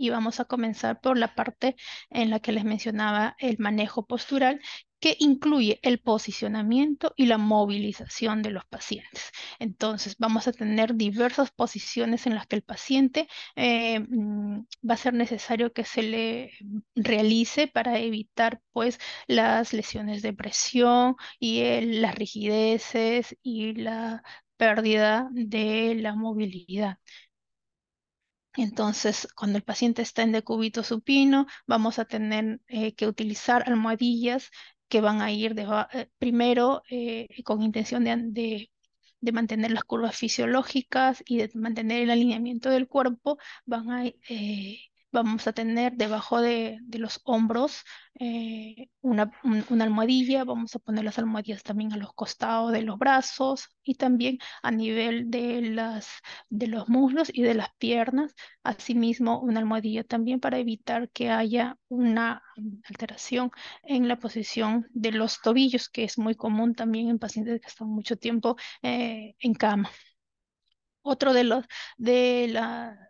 y vamos a comenzar por la parte en la que les mencionaba el manejo postural que incluye el posicionamiento y la movilización de los pacientes. Entonces, vamos a tener diversas posiciones en las que el paciente eh, mm, va a ser necesario que se le realice para evitar pues, las lesiones de presión y eh, las rigideces y la pérdida de la movilidad. Entonces, cuando el paciente está en decúbito supino, vamos a tener eh, que utilizar almohadillas que van a ir de, eh, primero eh, con intención de, de, mantener las curvas fisiológicas y de mantener el alineamiento del cuerpo, van a Vamos a tener debajo de, los hombros eh, una, almohadilla, vamos a poner las almohadillas también a los costados de los brazos y también a nivel de, las, de los muslos y de las piernas. Asimismo, una almohadilla también para evitar que haya una alteración en la posición de los tobillos, que es muy común también en pacientes que están mucho tiempo eh, en cama. Otro de los de la,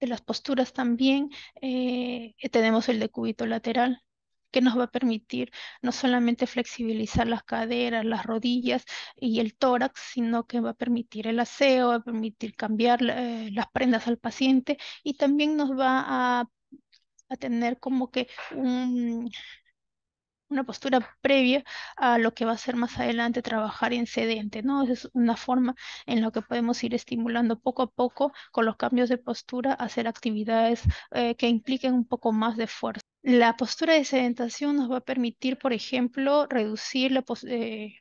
de las posturas también eh, tenemos el decúbito lateral que nos va a permitir no solamente flexibilizar las caderas, las rodillas y el tórax, sino que va a permitir el aseo, va a permitir cambiar eh, las prendas al paciente y también nos va a tener como que un, una postura previa a lo que va a ser más adelante trabajar en sedente, ¿no? es una forma en la que podemos ir estimulando poco a poco con los cambios de postura, hacer actividades eh, que impliquen un poco más de fuerza. La postura de sedentación nos va a permitir, por ejemplo, reducir eh,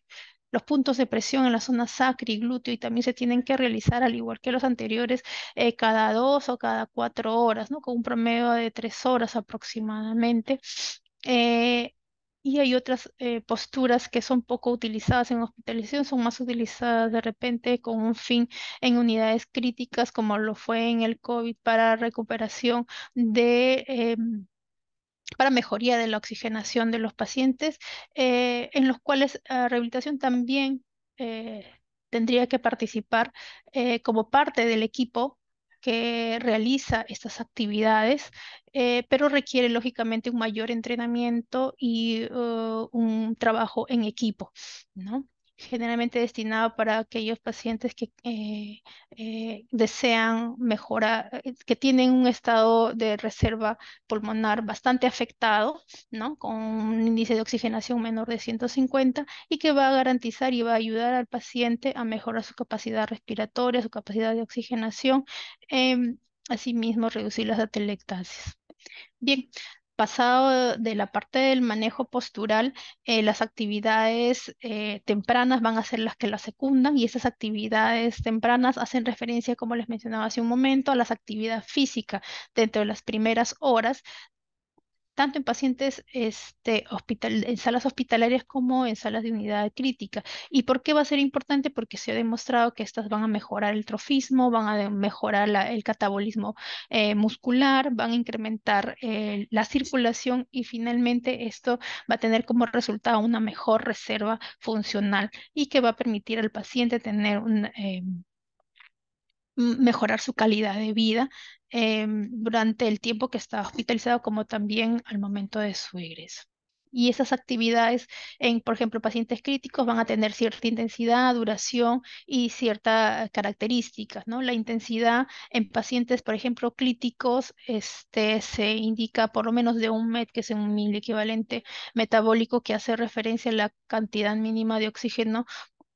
los puntos de presión en la zona sacra y glúteo, y también se tienen que realizar, al igual que los anteriores, eh, cada dos o cada cuatro horas, ¿no? Con un promedio de tres horas aproximadamente y hay otras eh, posturas que son poco utilizadas en hospitalización, son más utilizadas de repente con un fin en unidades críticas, como lo fue en el COVID, para recuperación de... Em, para mejoría de la oxigenación de los pacientes, eh, en los cuales la ah, rehabilitación también eh, tendría que participar como parte del equipo que realiza estas actividades, eh, pero requiere lógicamente un mayor entrenamiento y eh, un trabajo en equipo, ¿no? generalmente destinado para aquellos pacientes que eh, eh, desean mejorar, eh, que tienen un estado de reserva pulmonar bastante afectado, ¿no? Con un índice de oxigenación menor de 150 y que va a garantizar y va a ayudar al paciente a mejorar su capacidad respiratoria, su capacidad de oxigenación, em, asimismo reducir las atelectasias. Bien, pasado de la parte del manejo postural, eh, las actividades eh, tempranas van a ser las que la secundan y esas actividades tempranas hacen referencia, como les mencionaba hace un momento, a las actividades físicas dentro de las primeras horas tanto en pacientes este, hospital, en salas hospitalarias como en salas de unidad crítica. ¿Y por qué va a ser importante? Porque se ha demostrado que estas van a mejorar el trofismo, van a mejorar el catabolismo eh, muscular, van a incrementar eh, la circulación y finalmente esto va a tener como resultado una mejor reserva funcional y que va a permitir al paciente tener un... Em, mejorar su calidad de vida em, durante el tiempo que está hospitalizado como también al momento de su egreso. Y esas actividades en, por ejemplo, pacientes críticos van a tener cierta intensidad, duración y ciertas características, ¿no? La intensidad en pacientes, por ejemplo, críticos, este, se indica por lo menos de un MET, que es un mil equivalente metabólico que hace referencia a la cantidad mínima de oxígeno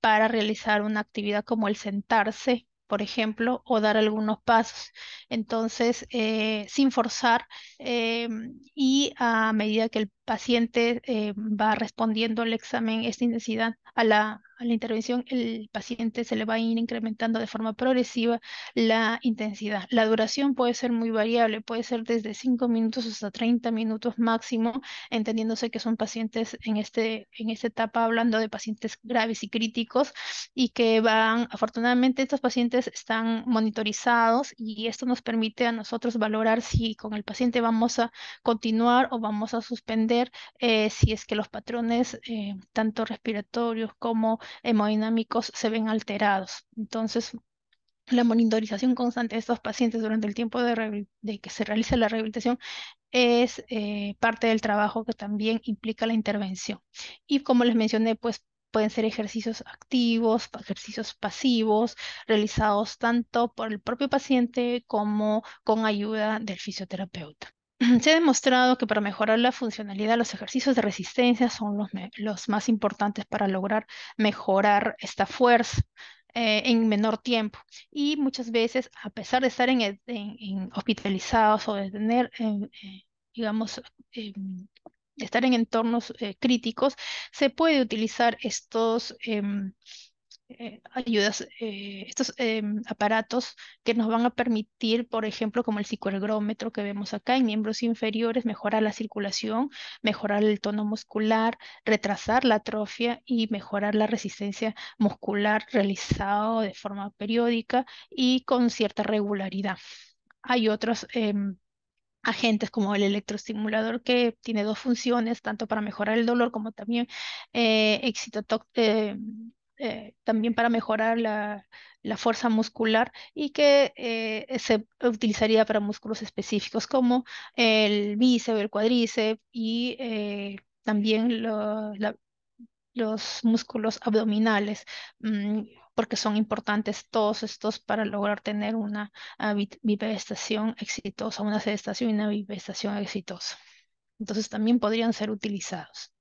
para realizar una actividad como el sentarse por ejemplo, o dar algunos pasos. Entonces, eh, sin forzar em, y a medida que el paciente eh, va respondiendo al examen, esta intensidad a la, intervención, el paciente se le va a ir incrementando de forma progresiva la intensidad. La duración puede ser muy variable, puede ser desde 5 minutos hasta 30 minutos máximo, entendiéndose que son pacientes en, este, en esta etapa, hablando de pacientes graves y críticos, y que van, afortunadamente estos pacientes están monitorizados y esto nos permite a nosotros valorar si con el paciente vamos a continuar o vamos a suspender eh, si es que los patrones eh, tanto respiratorios como hemodinámicos se ven alterados. Entonces, la monitorización constante de estos pacientes durante el tiempo de, que se realiza la rehabilitación es eh, parte del trabajo que también implica la intervención. Y como les mencioné, pues pueden ser ejercicios activos, ejercicios pasivos, realizados tanto por el propio paciente como con ayuda del fisioterapeuta. se ha demostrado que para mejorar la funcionalidad los ejercicios de resistencia son los, los más importantes para lograr mejorar esta fuerza eh, en menor tiempo. Y muchas veces, a pesar de estar en, hospitalizados o de tener, em, eh, digamos, eh, estar en entornos eh, críticos, se puede utilizar estos em, eh, ayudas, eh, estos em, aparatos que nos van a permitir, por ejemplo, como el psicoelgrómetro que vemos acá en miembros inferiores, mejorar la circulación, mejorar el tono muscular, retrasar la atrofia y mejorar la resistencia muscular realizado de forma periódica y con cierta regularidad. Hay otros em, agentes como el electroestimulador que tiene dos funciones, tanto para mejorar el dolor como también eh, eh, también para mejorar la, fuerza muscular y que eh, se utilizaría para músculos específicos como el bíceps, el cuádriceps y eh, también los músculos abdominales, mm, porque son importantes todos estos para lograr tener una ah, vivestación exitosa, una sedestación y una vivestación exitosa. Entonces también podrían ser utilizados.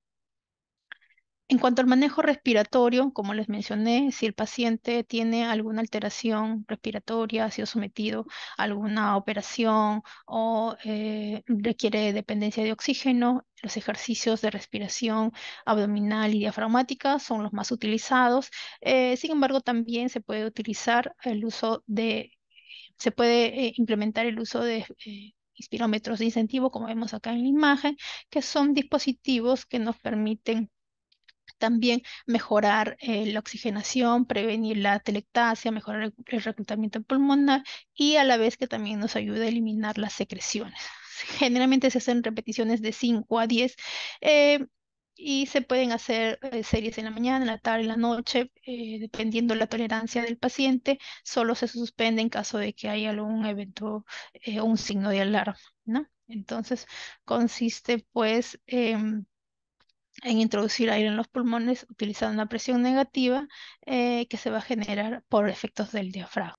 En cuanto al manejo respiratorio, como les mencioné, si el paciente tiene alguna alteración respiratoria, ha sido sometido a alguna operación o eh, requiere dependencia de oxígeno, los ejercicios de respiración abdominal y diafragmática son los más utilizados. Eh, sin embargo, también se puede utilizar el uso de, se puede eh, implementar el uso de inspirómetros de incentivo, como vemos acá en la imagen, que son dispositivos que nos permiten también mejorar eh, la oxigenación, prevenir la telectasia, mejorar el, reclutamiento pulmonar y a la vez que también nos ayuda a eliminar las secreciones. Generalmente se hacen repeticiones de 5 a 10 eh, y se pueden hacer eh, series en la mañana, en la tarde, en la noche, dependiendo la tolerancia del paciente, solo se suspende en caso de que haya algún evento o un signo de alarma, ¿no? Entonces, consiste pues... en em, en introducir aire en los pulmones utilizando una presión negativa eh, que se va a generar por efectos del diafragma.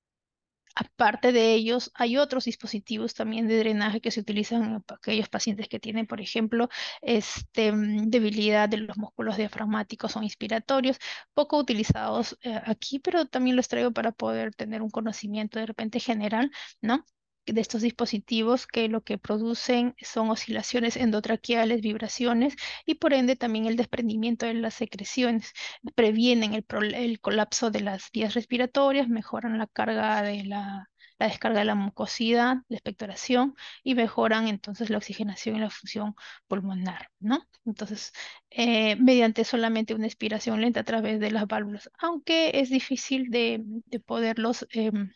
Aparte de ellos, hay otros dispositivos también de drenaje que se utilizan en aquellos pacientes que tienen, por ejemplo, este, mm, debilidad de los músculos diafragmáticos o inspiratorios, poco utilizados eh, aquí, pero también los traigo para poder tener un conocimiento de repente general, ¿no? de estos dispositivos que lo que producen son oscilaciones endotraqueales, vibraciones y por ende también el desprendimiento de las secreciones. Previenen el, colapso de las vías respiratorias, mejoran la carga de la, descarga de la mucosidad, la expectoración y mejoran entonces la oxigenación y la función pulmonar, ¿no? Entonces, eh, mediante solamente una expiración lenta a través de las válvulas, aunque es difícil de, poderlos... Em,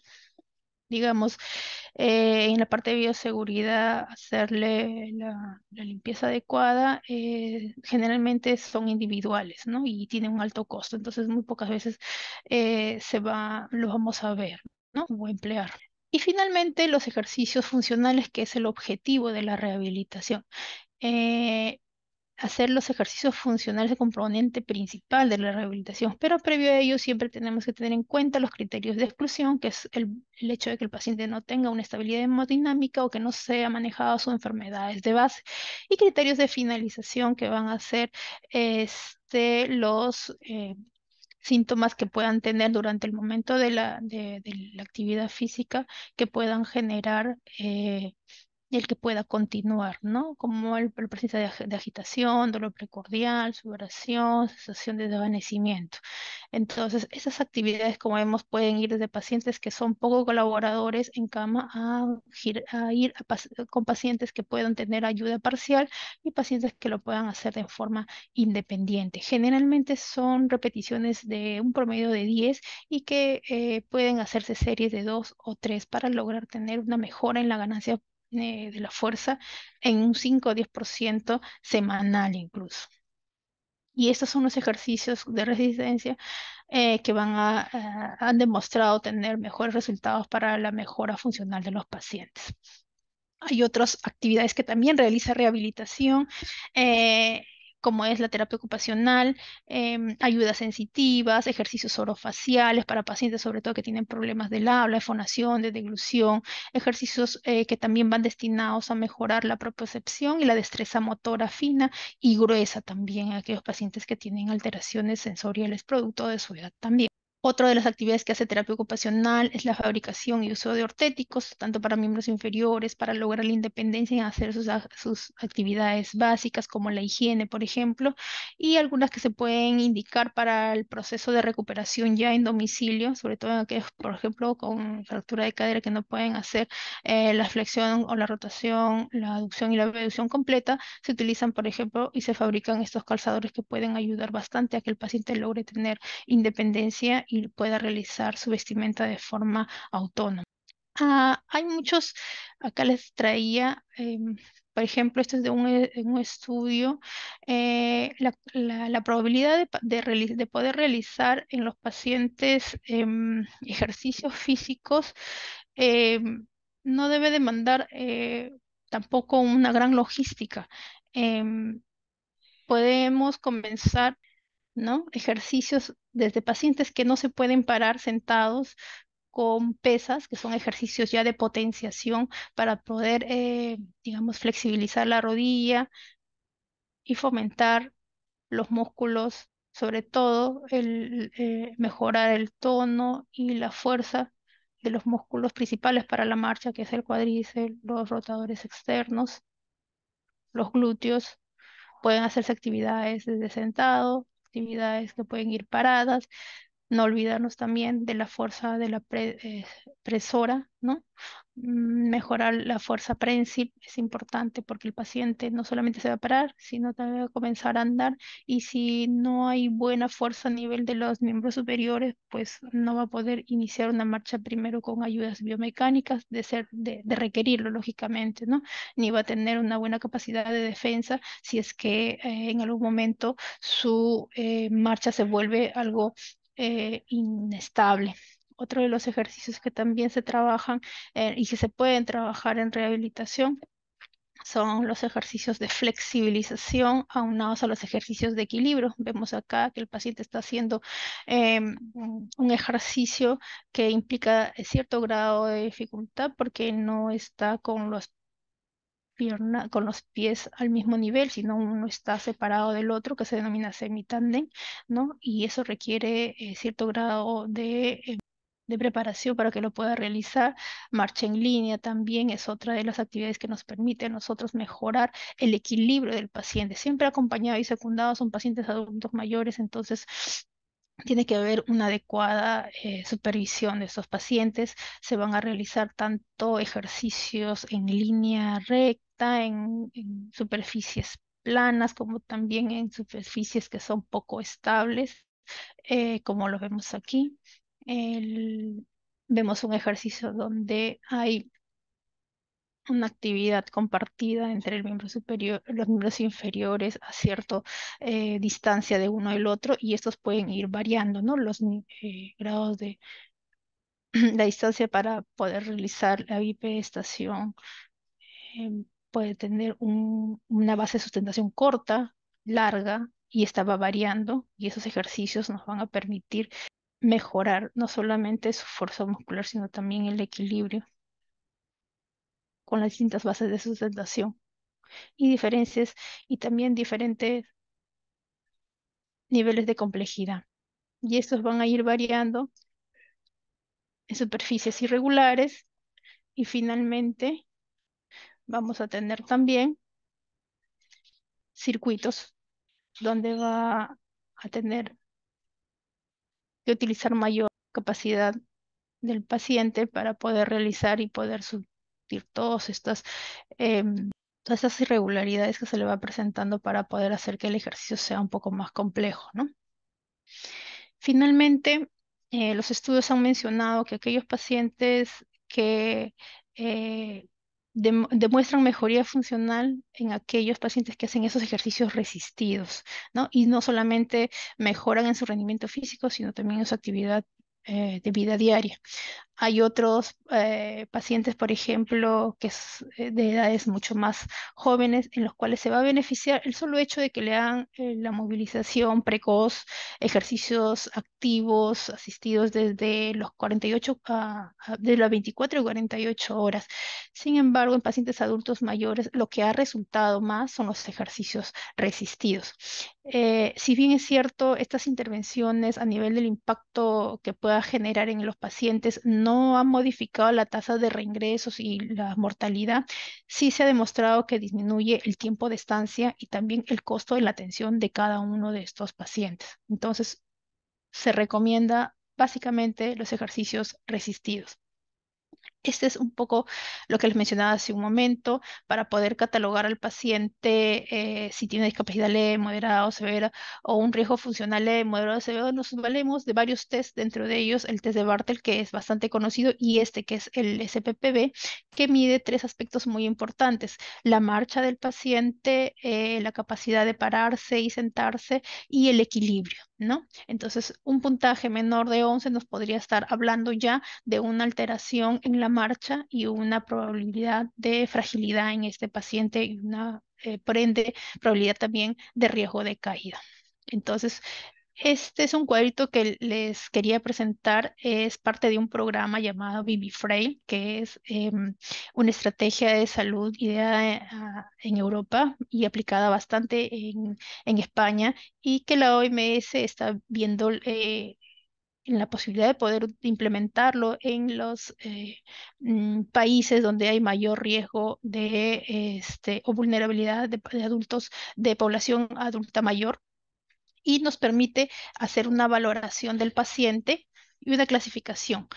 digamos, eh, en la parte de bioseguridad, hacerle la, limpieza adecuada, eh, generalmente son individuales, ¿no? Y tienen un alto costo, entonces muy pocas veces lo eh, se va, vamos a ver, ¿no? O emplear. Y finalmente, los ejercicios funcionales, que es el objetivo de la rehabilitación hacer los ejercicios funcionales de componente principal de la rehabilitación, pero previo a ello siempre tenemos que tener en cuenta los criterios de exclusión, que es el, hecho de que el paciente no tenga una estabilidad hemodinámica o que no sea manejado sus enfermedades de base, y criterios de finalización que van a ser este, los... Eh, síntomas que puedan tener durante el momento de la, de, la actividad física que puedan generar eh, el que pueda continuar, ¿no? Como el, la de, agitación, dolor precordial, sudoración, sensación de desvanecimiento. Entonces, esas actividades, como vemos, pueden ir desde pacientes que son poco colaboradores en cama a, ir con pacientes que puedan tener ayuda parcial y pacientes que lo puedan hacer de forma independiente. Generalmente son repeticiones de un promedio de 10 y que eh, pueden hacerse series de 2 o 3 para lograr tener una mejora en la ganancia eh, de la fuerza en un 5 o 10% semanal incluso. Y estos son los ejercicios de resistencia eh, que van han demostrado tener mejores resultados para la mejora funcional de los pacientes. Hay otras actividades que también realiza rehabilitación. Eh, como es la terapia ocupacional, em, ayudas sensitivas, ejercicios orofaciales para pacientes sobre todo que tienen problemas del habla, de fonación, de deglución, ejercicios eh, que también van destinados a mejorar la propiocepción y la destreza motora fina y gruesa también a aquellos pacientes que tienen alteraciones sensoriales producto de su edad también. Otra de las actividades que hace terapia ocupacional es la fabricación y uso de ortéticos, tanto para miembros inferiores, para lograr la independencia ...y hacer sus, sus actividades básicas, como la higiene, por ejemplo, y algunas que se pueden indicar para el proceso de recuperación ya en domicilio, sobre todo en aquellos, por ejemplo, con fractura de cadera que no pueden hacer eh, la flexión o la rotación, la aducción y la reducción completa, se utilizan, por ejemplo, y se fabrican estos calzadores que pueden ayudar bastante a que el paciente logre tener independencia y pueda realizar su vestimenta de forma autónoma. Ah, hay muchos, acá les traía, em, por ejemplo, esto es de un, eh, estudio, eh, la, probabilidad de, poder realizar en los pacientes em, ejercicios físicos em, no debe demandar eh, tampoco una gran logística. podemos comenzar ¿no? Ejercicios desde pacientes que no se pueden parar sentados con pesas, que son ejercicios ya de potenciación para poder, eh, digamos, flexibilizar la rodilla y fomentar los músculos, sobre todo el eh, mejorar el tono y la fuerza de los músculos principales para la marcha, que es el cuádriceps, los rotadores externos, los glúteos. Pueden hacerse actividades desde sentado, actividades que pueden ir paradas, no olvidarnos también de la fuerza de la eh, presora, ¿no? Mm, mejorar la fuerza prensil es importante porque el paciente no solamente se va a parar, sino también va a comenzar a andar y si no hay buena fuerza a nivel de los miembros superiores, pues no va a poder iniciar una marcha primero con ayudas biomecánicas de ser de, requerirlo lógicamente, ¿no? Ni va a tener una buena capacidad de defensa si es que eh, en algún momento su eh, marcha se vuelve algo eh, inestable. Otro de los ejercicios que también se trabajan eh, y que se pueden trabajar en rehabilitación son los ejercicios de flexibilización aunados a los ejercicios de equilibrio. Vemos acá que el paciente está haciendo em, un ejercicio que implica cierto grado de dificultad porque no está con los pierna, con los pies al mismo nivel, sino uno está separado del otro, que se denomina semitandem, ¿no? Y eso requiere eh, cierto grado eh, de, preparación para que lo pueda realizar. Marcha en línea también es otra de las actividades que nos permite a nosotros mejorar el equilibrio del paciente. Siempre acompañado y secundado son pacientes adultos mayores, entonces tiene que haber una adecuada eh, supervisión de estos pacientes. Se van a realizar tanto ejercicios en línea recta, en, superficies planas, como también en superficies que son poco estables, eh, como lo vemos aquí. vemos un ejercicio donde hay una actividad compartida entre el miembro superior, los miembros inferiores a cierta eh, distancia de uno al otro y estos pueden ir variando, ¿no? Los eh, grados de la distancia para poder realizar la bipedestación eh, puede tener una base de sustentación corta, larga y estaba variando y esos ejercicios nos van a permitir mejorar no solamente su fuerza muscular sino también el equilibrio con las distintas bases de sustentación y diferencias y también diferentes niveles de complejidad. Y estos van a ir variando en superficies irregulares y finalmente vamos a tener también circuitos donde va a tener que utilizar mayor capacidad del paciente para poder realizar y poder su todas estas, em, todas irregularidades que se le va presentando para poder hacer que el ejercicio sea un poco más complejo, ¿no? Finalmente, eh, los estudios han mencionado que aquellos pacientes que eh, demuestran mejoría funcional en aquellos pacientes que hacen esos ejercicios resistidos, ¿no? Y no solamente mejoran en su rendimiento físico, sino también en su actividad eh, de vida diaria. Hay otros eh, pacientes, por ejemplo, que es eh, de edades mucho más jóvenes, en los cuales se va a beneficiar el solo hecho de que le dan eh, la movilización precoz, ejercicios activos, asistidos desde los 48 las 24 a 48 horas. Sin embargo, en pacientes adultos mayores, lo que ha resultado más son los ejercicios resistidos. si bien es cierto, estas intervenciones a nivel del impacto que pueda generar en los pacientes no ha modificado la tasa de reingresos y la mortalidad, sí se ha demostrado que disminuye el tiempo de estancia y también el costo de la atención de cada uno de estos pacientes. Entonces, se recomienda básicamente los ejercicios resistidos. Este es un poco lo que les mencionaba hace un momento, para poder catalogar al paciente eh, si tiene discapacidad leve, moderada o severa, o un riesgo funcional leve, moderado o severo, nos valemos de varios test, dentro de ellos el test de Bartel, que es bastante conocido, y este que es el SPPB, que mide tres aspectos muy importantes, la marcha del paciente, eh, la capacidad de pararse y sentarse, y el equilibrio. Entonces, un puntaje menor de 11 nos podría estar hablando ya de una alteración en la marcha y una probabilidad de fragilidad en este paciente y una, eh, probabilidad también de riesgo de caída. Entonces, este es un cuadrito que les quería presentar. Es parte de un programa llamado BB que es em, una estrategia de salud ideada ah, en Europa y aplicada bastante en, España y que la OMS está viendo en eh, la posibilidad de poder implementarlo en los eh, mm, países donde hay mayor riesgo de este, o vulnerabilidad de adultos de población adulta mayor y nos permite hacer una valoración del paciente y una clasificación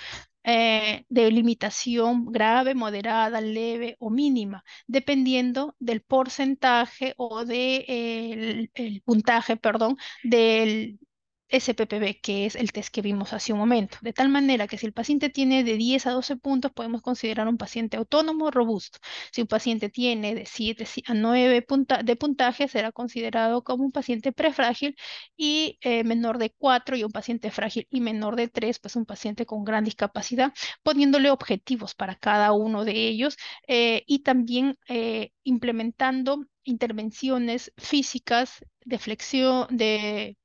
eh, de limitación grave, moderada, leve o mínima, dependiendo del porcentaje o del puntaje, perdón, del SPPB, que es el test que vimos hace un momento. De tal manera que si el paciente tiene de 10 a 12 puntos, podemos considerar un paciente autónomo robusto. Si un paciente tiene de 7 a 9 de puntaje, será considerado como un paciente prefrágil y eh, menor de 4 y un paciente frágil y menor de 3, pues un paciente con gran discapacidad, poniéndole objetivos para cada uno de ellos eh, y también eh, implementando intervenciones físicas de flexión, de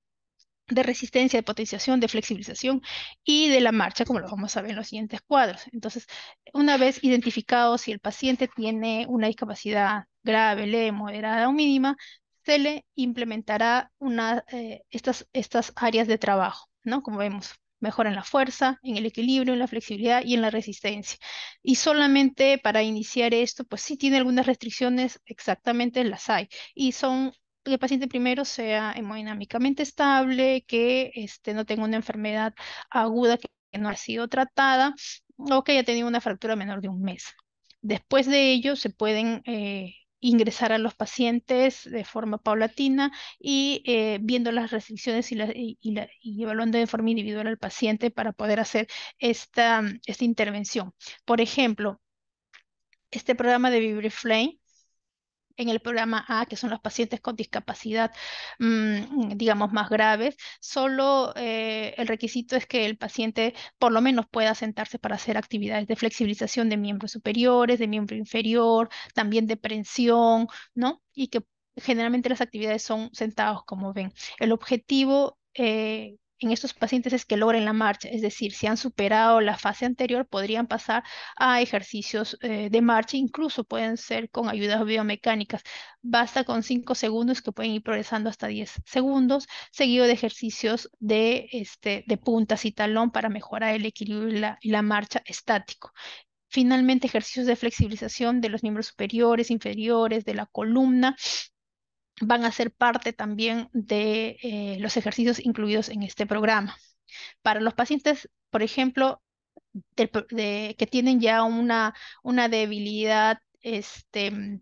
de resistencia, de potenciación, de flexibilización y de la marcha, como lo vamos a ver en los siguientes cuadros. Entonces, una vez identificado si el paciente tiene una discapacidad grave, leve, moderada o mínima, se le implementará una, eh, estas, estas áreas de trabajo, ¿no? Como vemos, mejora en la fuerza, en el equilibrio, en la flexibilidad y en la resistencia. Y solamente para iniciar esto, pues sí tiene algunas restricciones, exactamente las hay, y son que el paciente primero sea hemodinámicamente estable, que este, no tenga una enfermedad aguda que no ha sido tratada o que haya tenido una fractura menor de un mes. Después de ello se pueden eh, ingresar a los pacientes de forma paulatina y eh, viendo las restricciones y, evaluando de forma individual al paciente para poder hacer esta, esta intervención. Por ejemplo, este programa de Vibriflame en el programa A, que son los pacientes con discapacidad, mm, digamos, más graves, solo eh, el requisito es que el paciente por lo menos pueda sentarse para hacer actividades de flexibilización de miembros superiores, de miembro inferior, también de prensión, ¿no? Y que generalmente las actividades son sentados, como ven. El objetivo... Eh, en estos pacientes es que logren la marcha, es decir, si han superado la fase anterior, podrían pasar a ejercicios eh, de marcha, incluso pueden ser con ayudas biomecánicas. Basta con 5 segundos que pueden ir progresando hasta 10 segundos, seguido de ejercicios de, este, de puntas y talón para mejorar el equilibrio y la marcha estático. Finalmente, ejercicios de flexibilización de los miembros superiores, inferiores, de la columna van a ser parte también de eh, los ejercicios incluidos en este programa. Para los pacientes, por ejemplo, que tienen ya una, una debilidad este,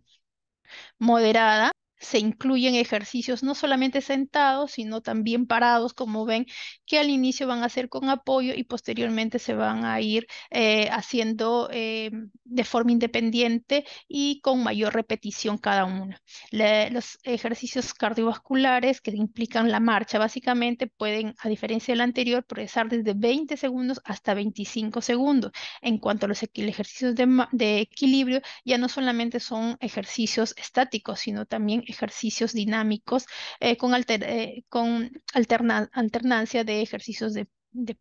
moderada, se incluyen ejercicios no solamente sentados, sino también parados, como ven, que al inicio van a ser con apoyo y posteriormente se van a ir eh, haciendo eh, de forma independiente y con mayor repetición cada uno los ejercicios cardiovasculares que implican la marcha, básicamente pueden, a diferencia del anterior, progresar desde 20 segundos hasta 25 segundos. En cuanto a los ejercicios de, de equilibrio, ya no solamente son ejercicios estáticos, sino también ejercicios dinámicos eh, con, eh, con alternancia de ejercicios de,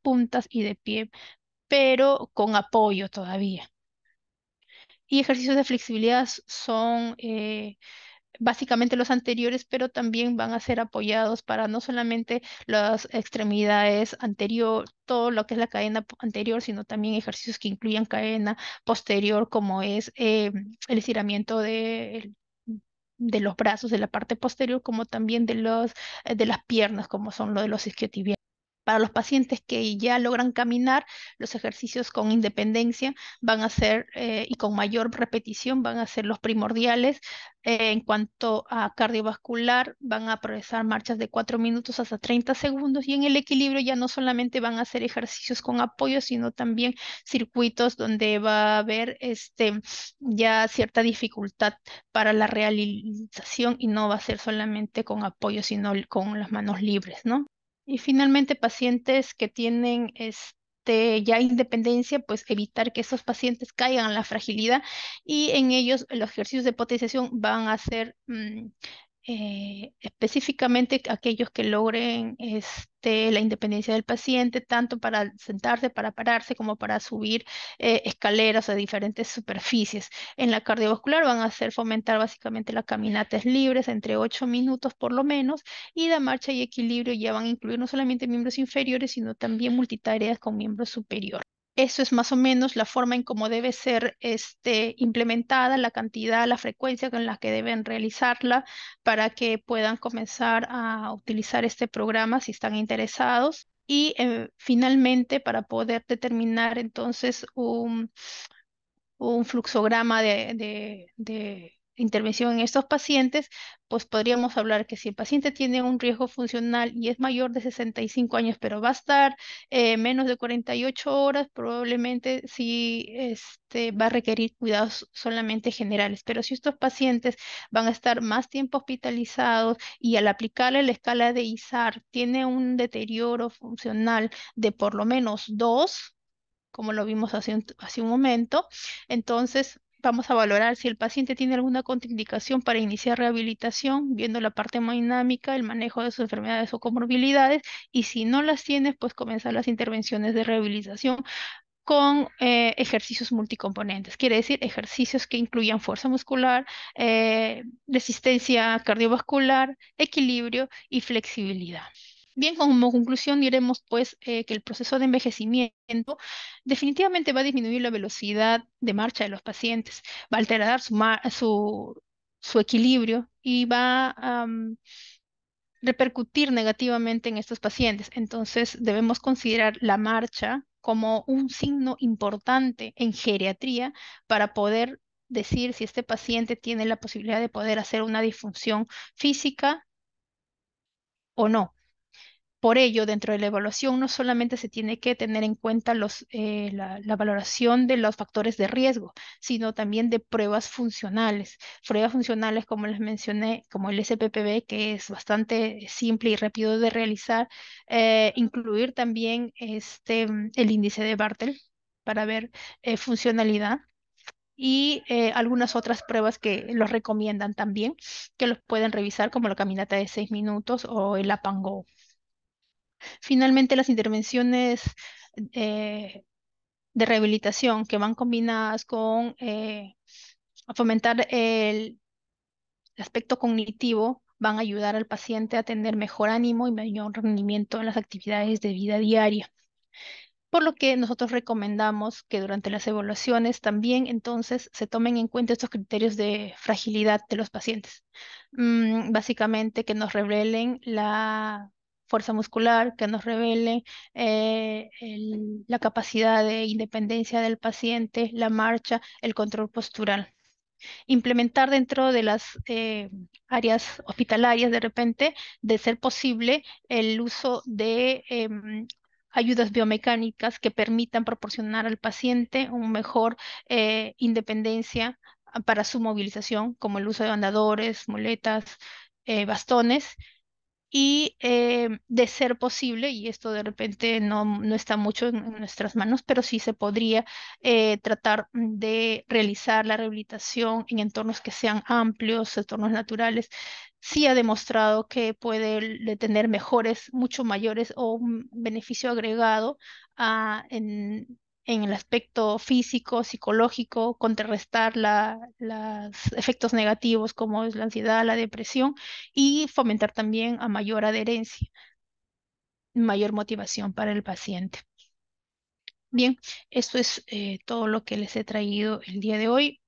puntas y de pie, pero con apoyo todavía. Y ejercicios de flexibilidad son eh, básicamente los anteriores, pero también van a ser apoyados para no solamente las extremidades anterior, todo lo que es la cadena anterior, sino también ejercicios que incluyan cadena posterior, como es el estiramiento del de los brazos, de la parte posterior, como también de, los, eh, de las piernas, como son lo de los isquiotibiales. Para los pacientes que ya logran caminar, los ejercicios con independencia van a ser eh, y con mayor repetición van a ser los primordiales. Eh, en cuanto a cardiovascular, van a progresar marchas de 4 minutos hasta 30 segundos y en el equilibrio ya no solamente van a hacer ejercicios con apoyo, sino también circuitos donde va a haber este, ya cierta dificultad para la realización y no va a ser solamente con apoyo, sino con las manos libres, ¿no? Y finalmente, pacientes que tienen este, ya independencia, pues evitar que esos pacientes caigan en la fragilidad y en ellos los ejercicios de potenciación van a ser mm, eh, específicamente aquellos que logren este, la independencia del paciente, tanto para sentarse, para pararse, como para subir eh, escaleras a diferentes superficies. En la cardiovascular van a hacer fomentar básicamente las caminatas libres entre 8 minutos por lo menos, y la marcha y equilibrio ya van a incluir no solamente miembros inferiores, sino también multitareas con miembros superiores. Eso es más o menos la forma en cómo debe ser este, implementada, la cantidad, la frecuencia con la que deben realizarla para que puedan comenzar a utilizar este programa si están interesados. Y eh, finalmente, para poder determinar entonces un, un fluxograma de intervención en estos pacientes, pues podríamos hablar que si el paciente tiene un riesgo funcional y es mayor de 65 años, pero va a estar eh, menos de 48 horas, probablemente sí este, va a requerir cuidados solamente generales. Pero si estos pacientes van a estar más tiempo hospitalizados y al aplicarle la escala de ISAR tiene un deterioro funcional de por lo menos dos, como lo vimos hace hace un momento, entonces Vamos a valorar si el paciente tiene alguna contraindicación para iniciar rehabilitación, viendo la parte hemodinámica, el manejo de sus enfermedades o comorbilidades, y si no las tiene, pues comenzar las intervenciones de rehabilitación con eh, ejercicios multicomponentes, quiere decir ejercicios que incluyan fuerza muscular, eh, resistencia cardiovascular, equilibrio y flexibilidad. Bien, como conclusión diremos pues eh, que el proceso de envejecimiento definitivamente va a disminuir la velocidad de marcha de los pacientes, va a alterar su, su, equilibrio y va a mm, repercutir negativamente en estos pacientes. Entonces debemos considerar la marcha como un signo importante en geriatría para poder decir si este paciente tiene la posibilidad de poder hacer una disfunción física o no. Por ello, dentro de la evaluación no solamente se tiene que tener en cuenta eh, la, valoración de los factores de riesgo, sino también de pruebas funcionales. Pruebas funcionales, como les mencioné, como el SPPB, que es bastante simple y rápido de realizar, eh, incluir también este, mm, el índice de Bartel para ver eh, funcionalidad y algunas otras pruebas que los recomiendan también, que los pueden revisar, como la caminata de seis minutos o el Apango. Finalmente, las intervenciones eh, de rehabilitación que van combinadas con eh, fomentar el aspecto cognitivo van a ayudar al paciente a tener mejor ánimo y mayor rendimiento en las actividades de vida diaria. Por lo que nosotros recomendamos que durante las evaluaciones también entonces se tomen en cuenta estos criterios de fragilidad de los pacientes. Mm, básicamente que nos revelen la fuerza muscular, que nos revele eh, la capacidad de independencia del paciente, la marcha, el control postural. Implementar dentro de las eh, áreas hospitalarias, de repente, de ser posible, el uso de em, ayudas biomecánicas que permitan proporcionar al paciente una mejor eh, independencia para su movilización, como el uso de andadores, muletas, bastones, y eh, de ser posible, y esto de repente no, no está mucho en, nuestras manos, pero sí se podría eh, tratar de realizar la rehabilitación en entornos que sean amplios, entornos naturales. Sí ha demostrado que puede tener mejores, mucho mayores o un beneficio agregado a, en, en el aspecto físico, psicológico, contrarrestar los efectos negativos como es la ansiedad, la depresión y fomentar también a mayor adherencia, mayor motivación para el paciente. Bien, esto es eh, todo lo que les he traído el día de hoy.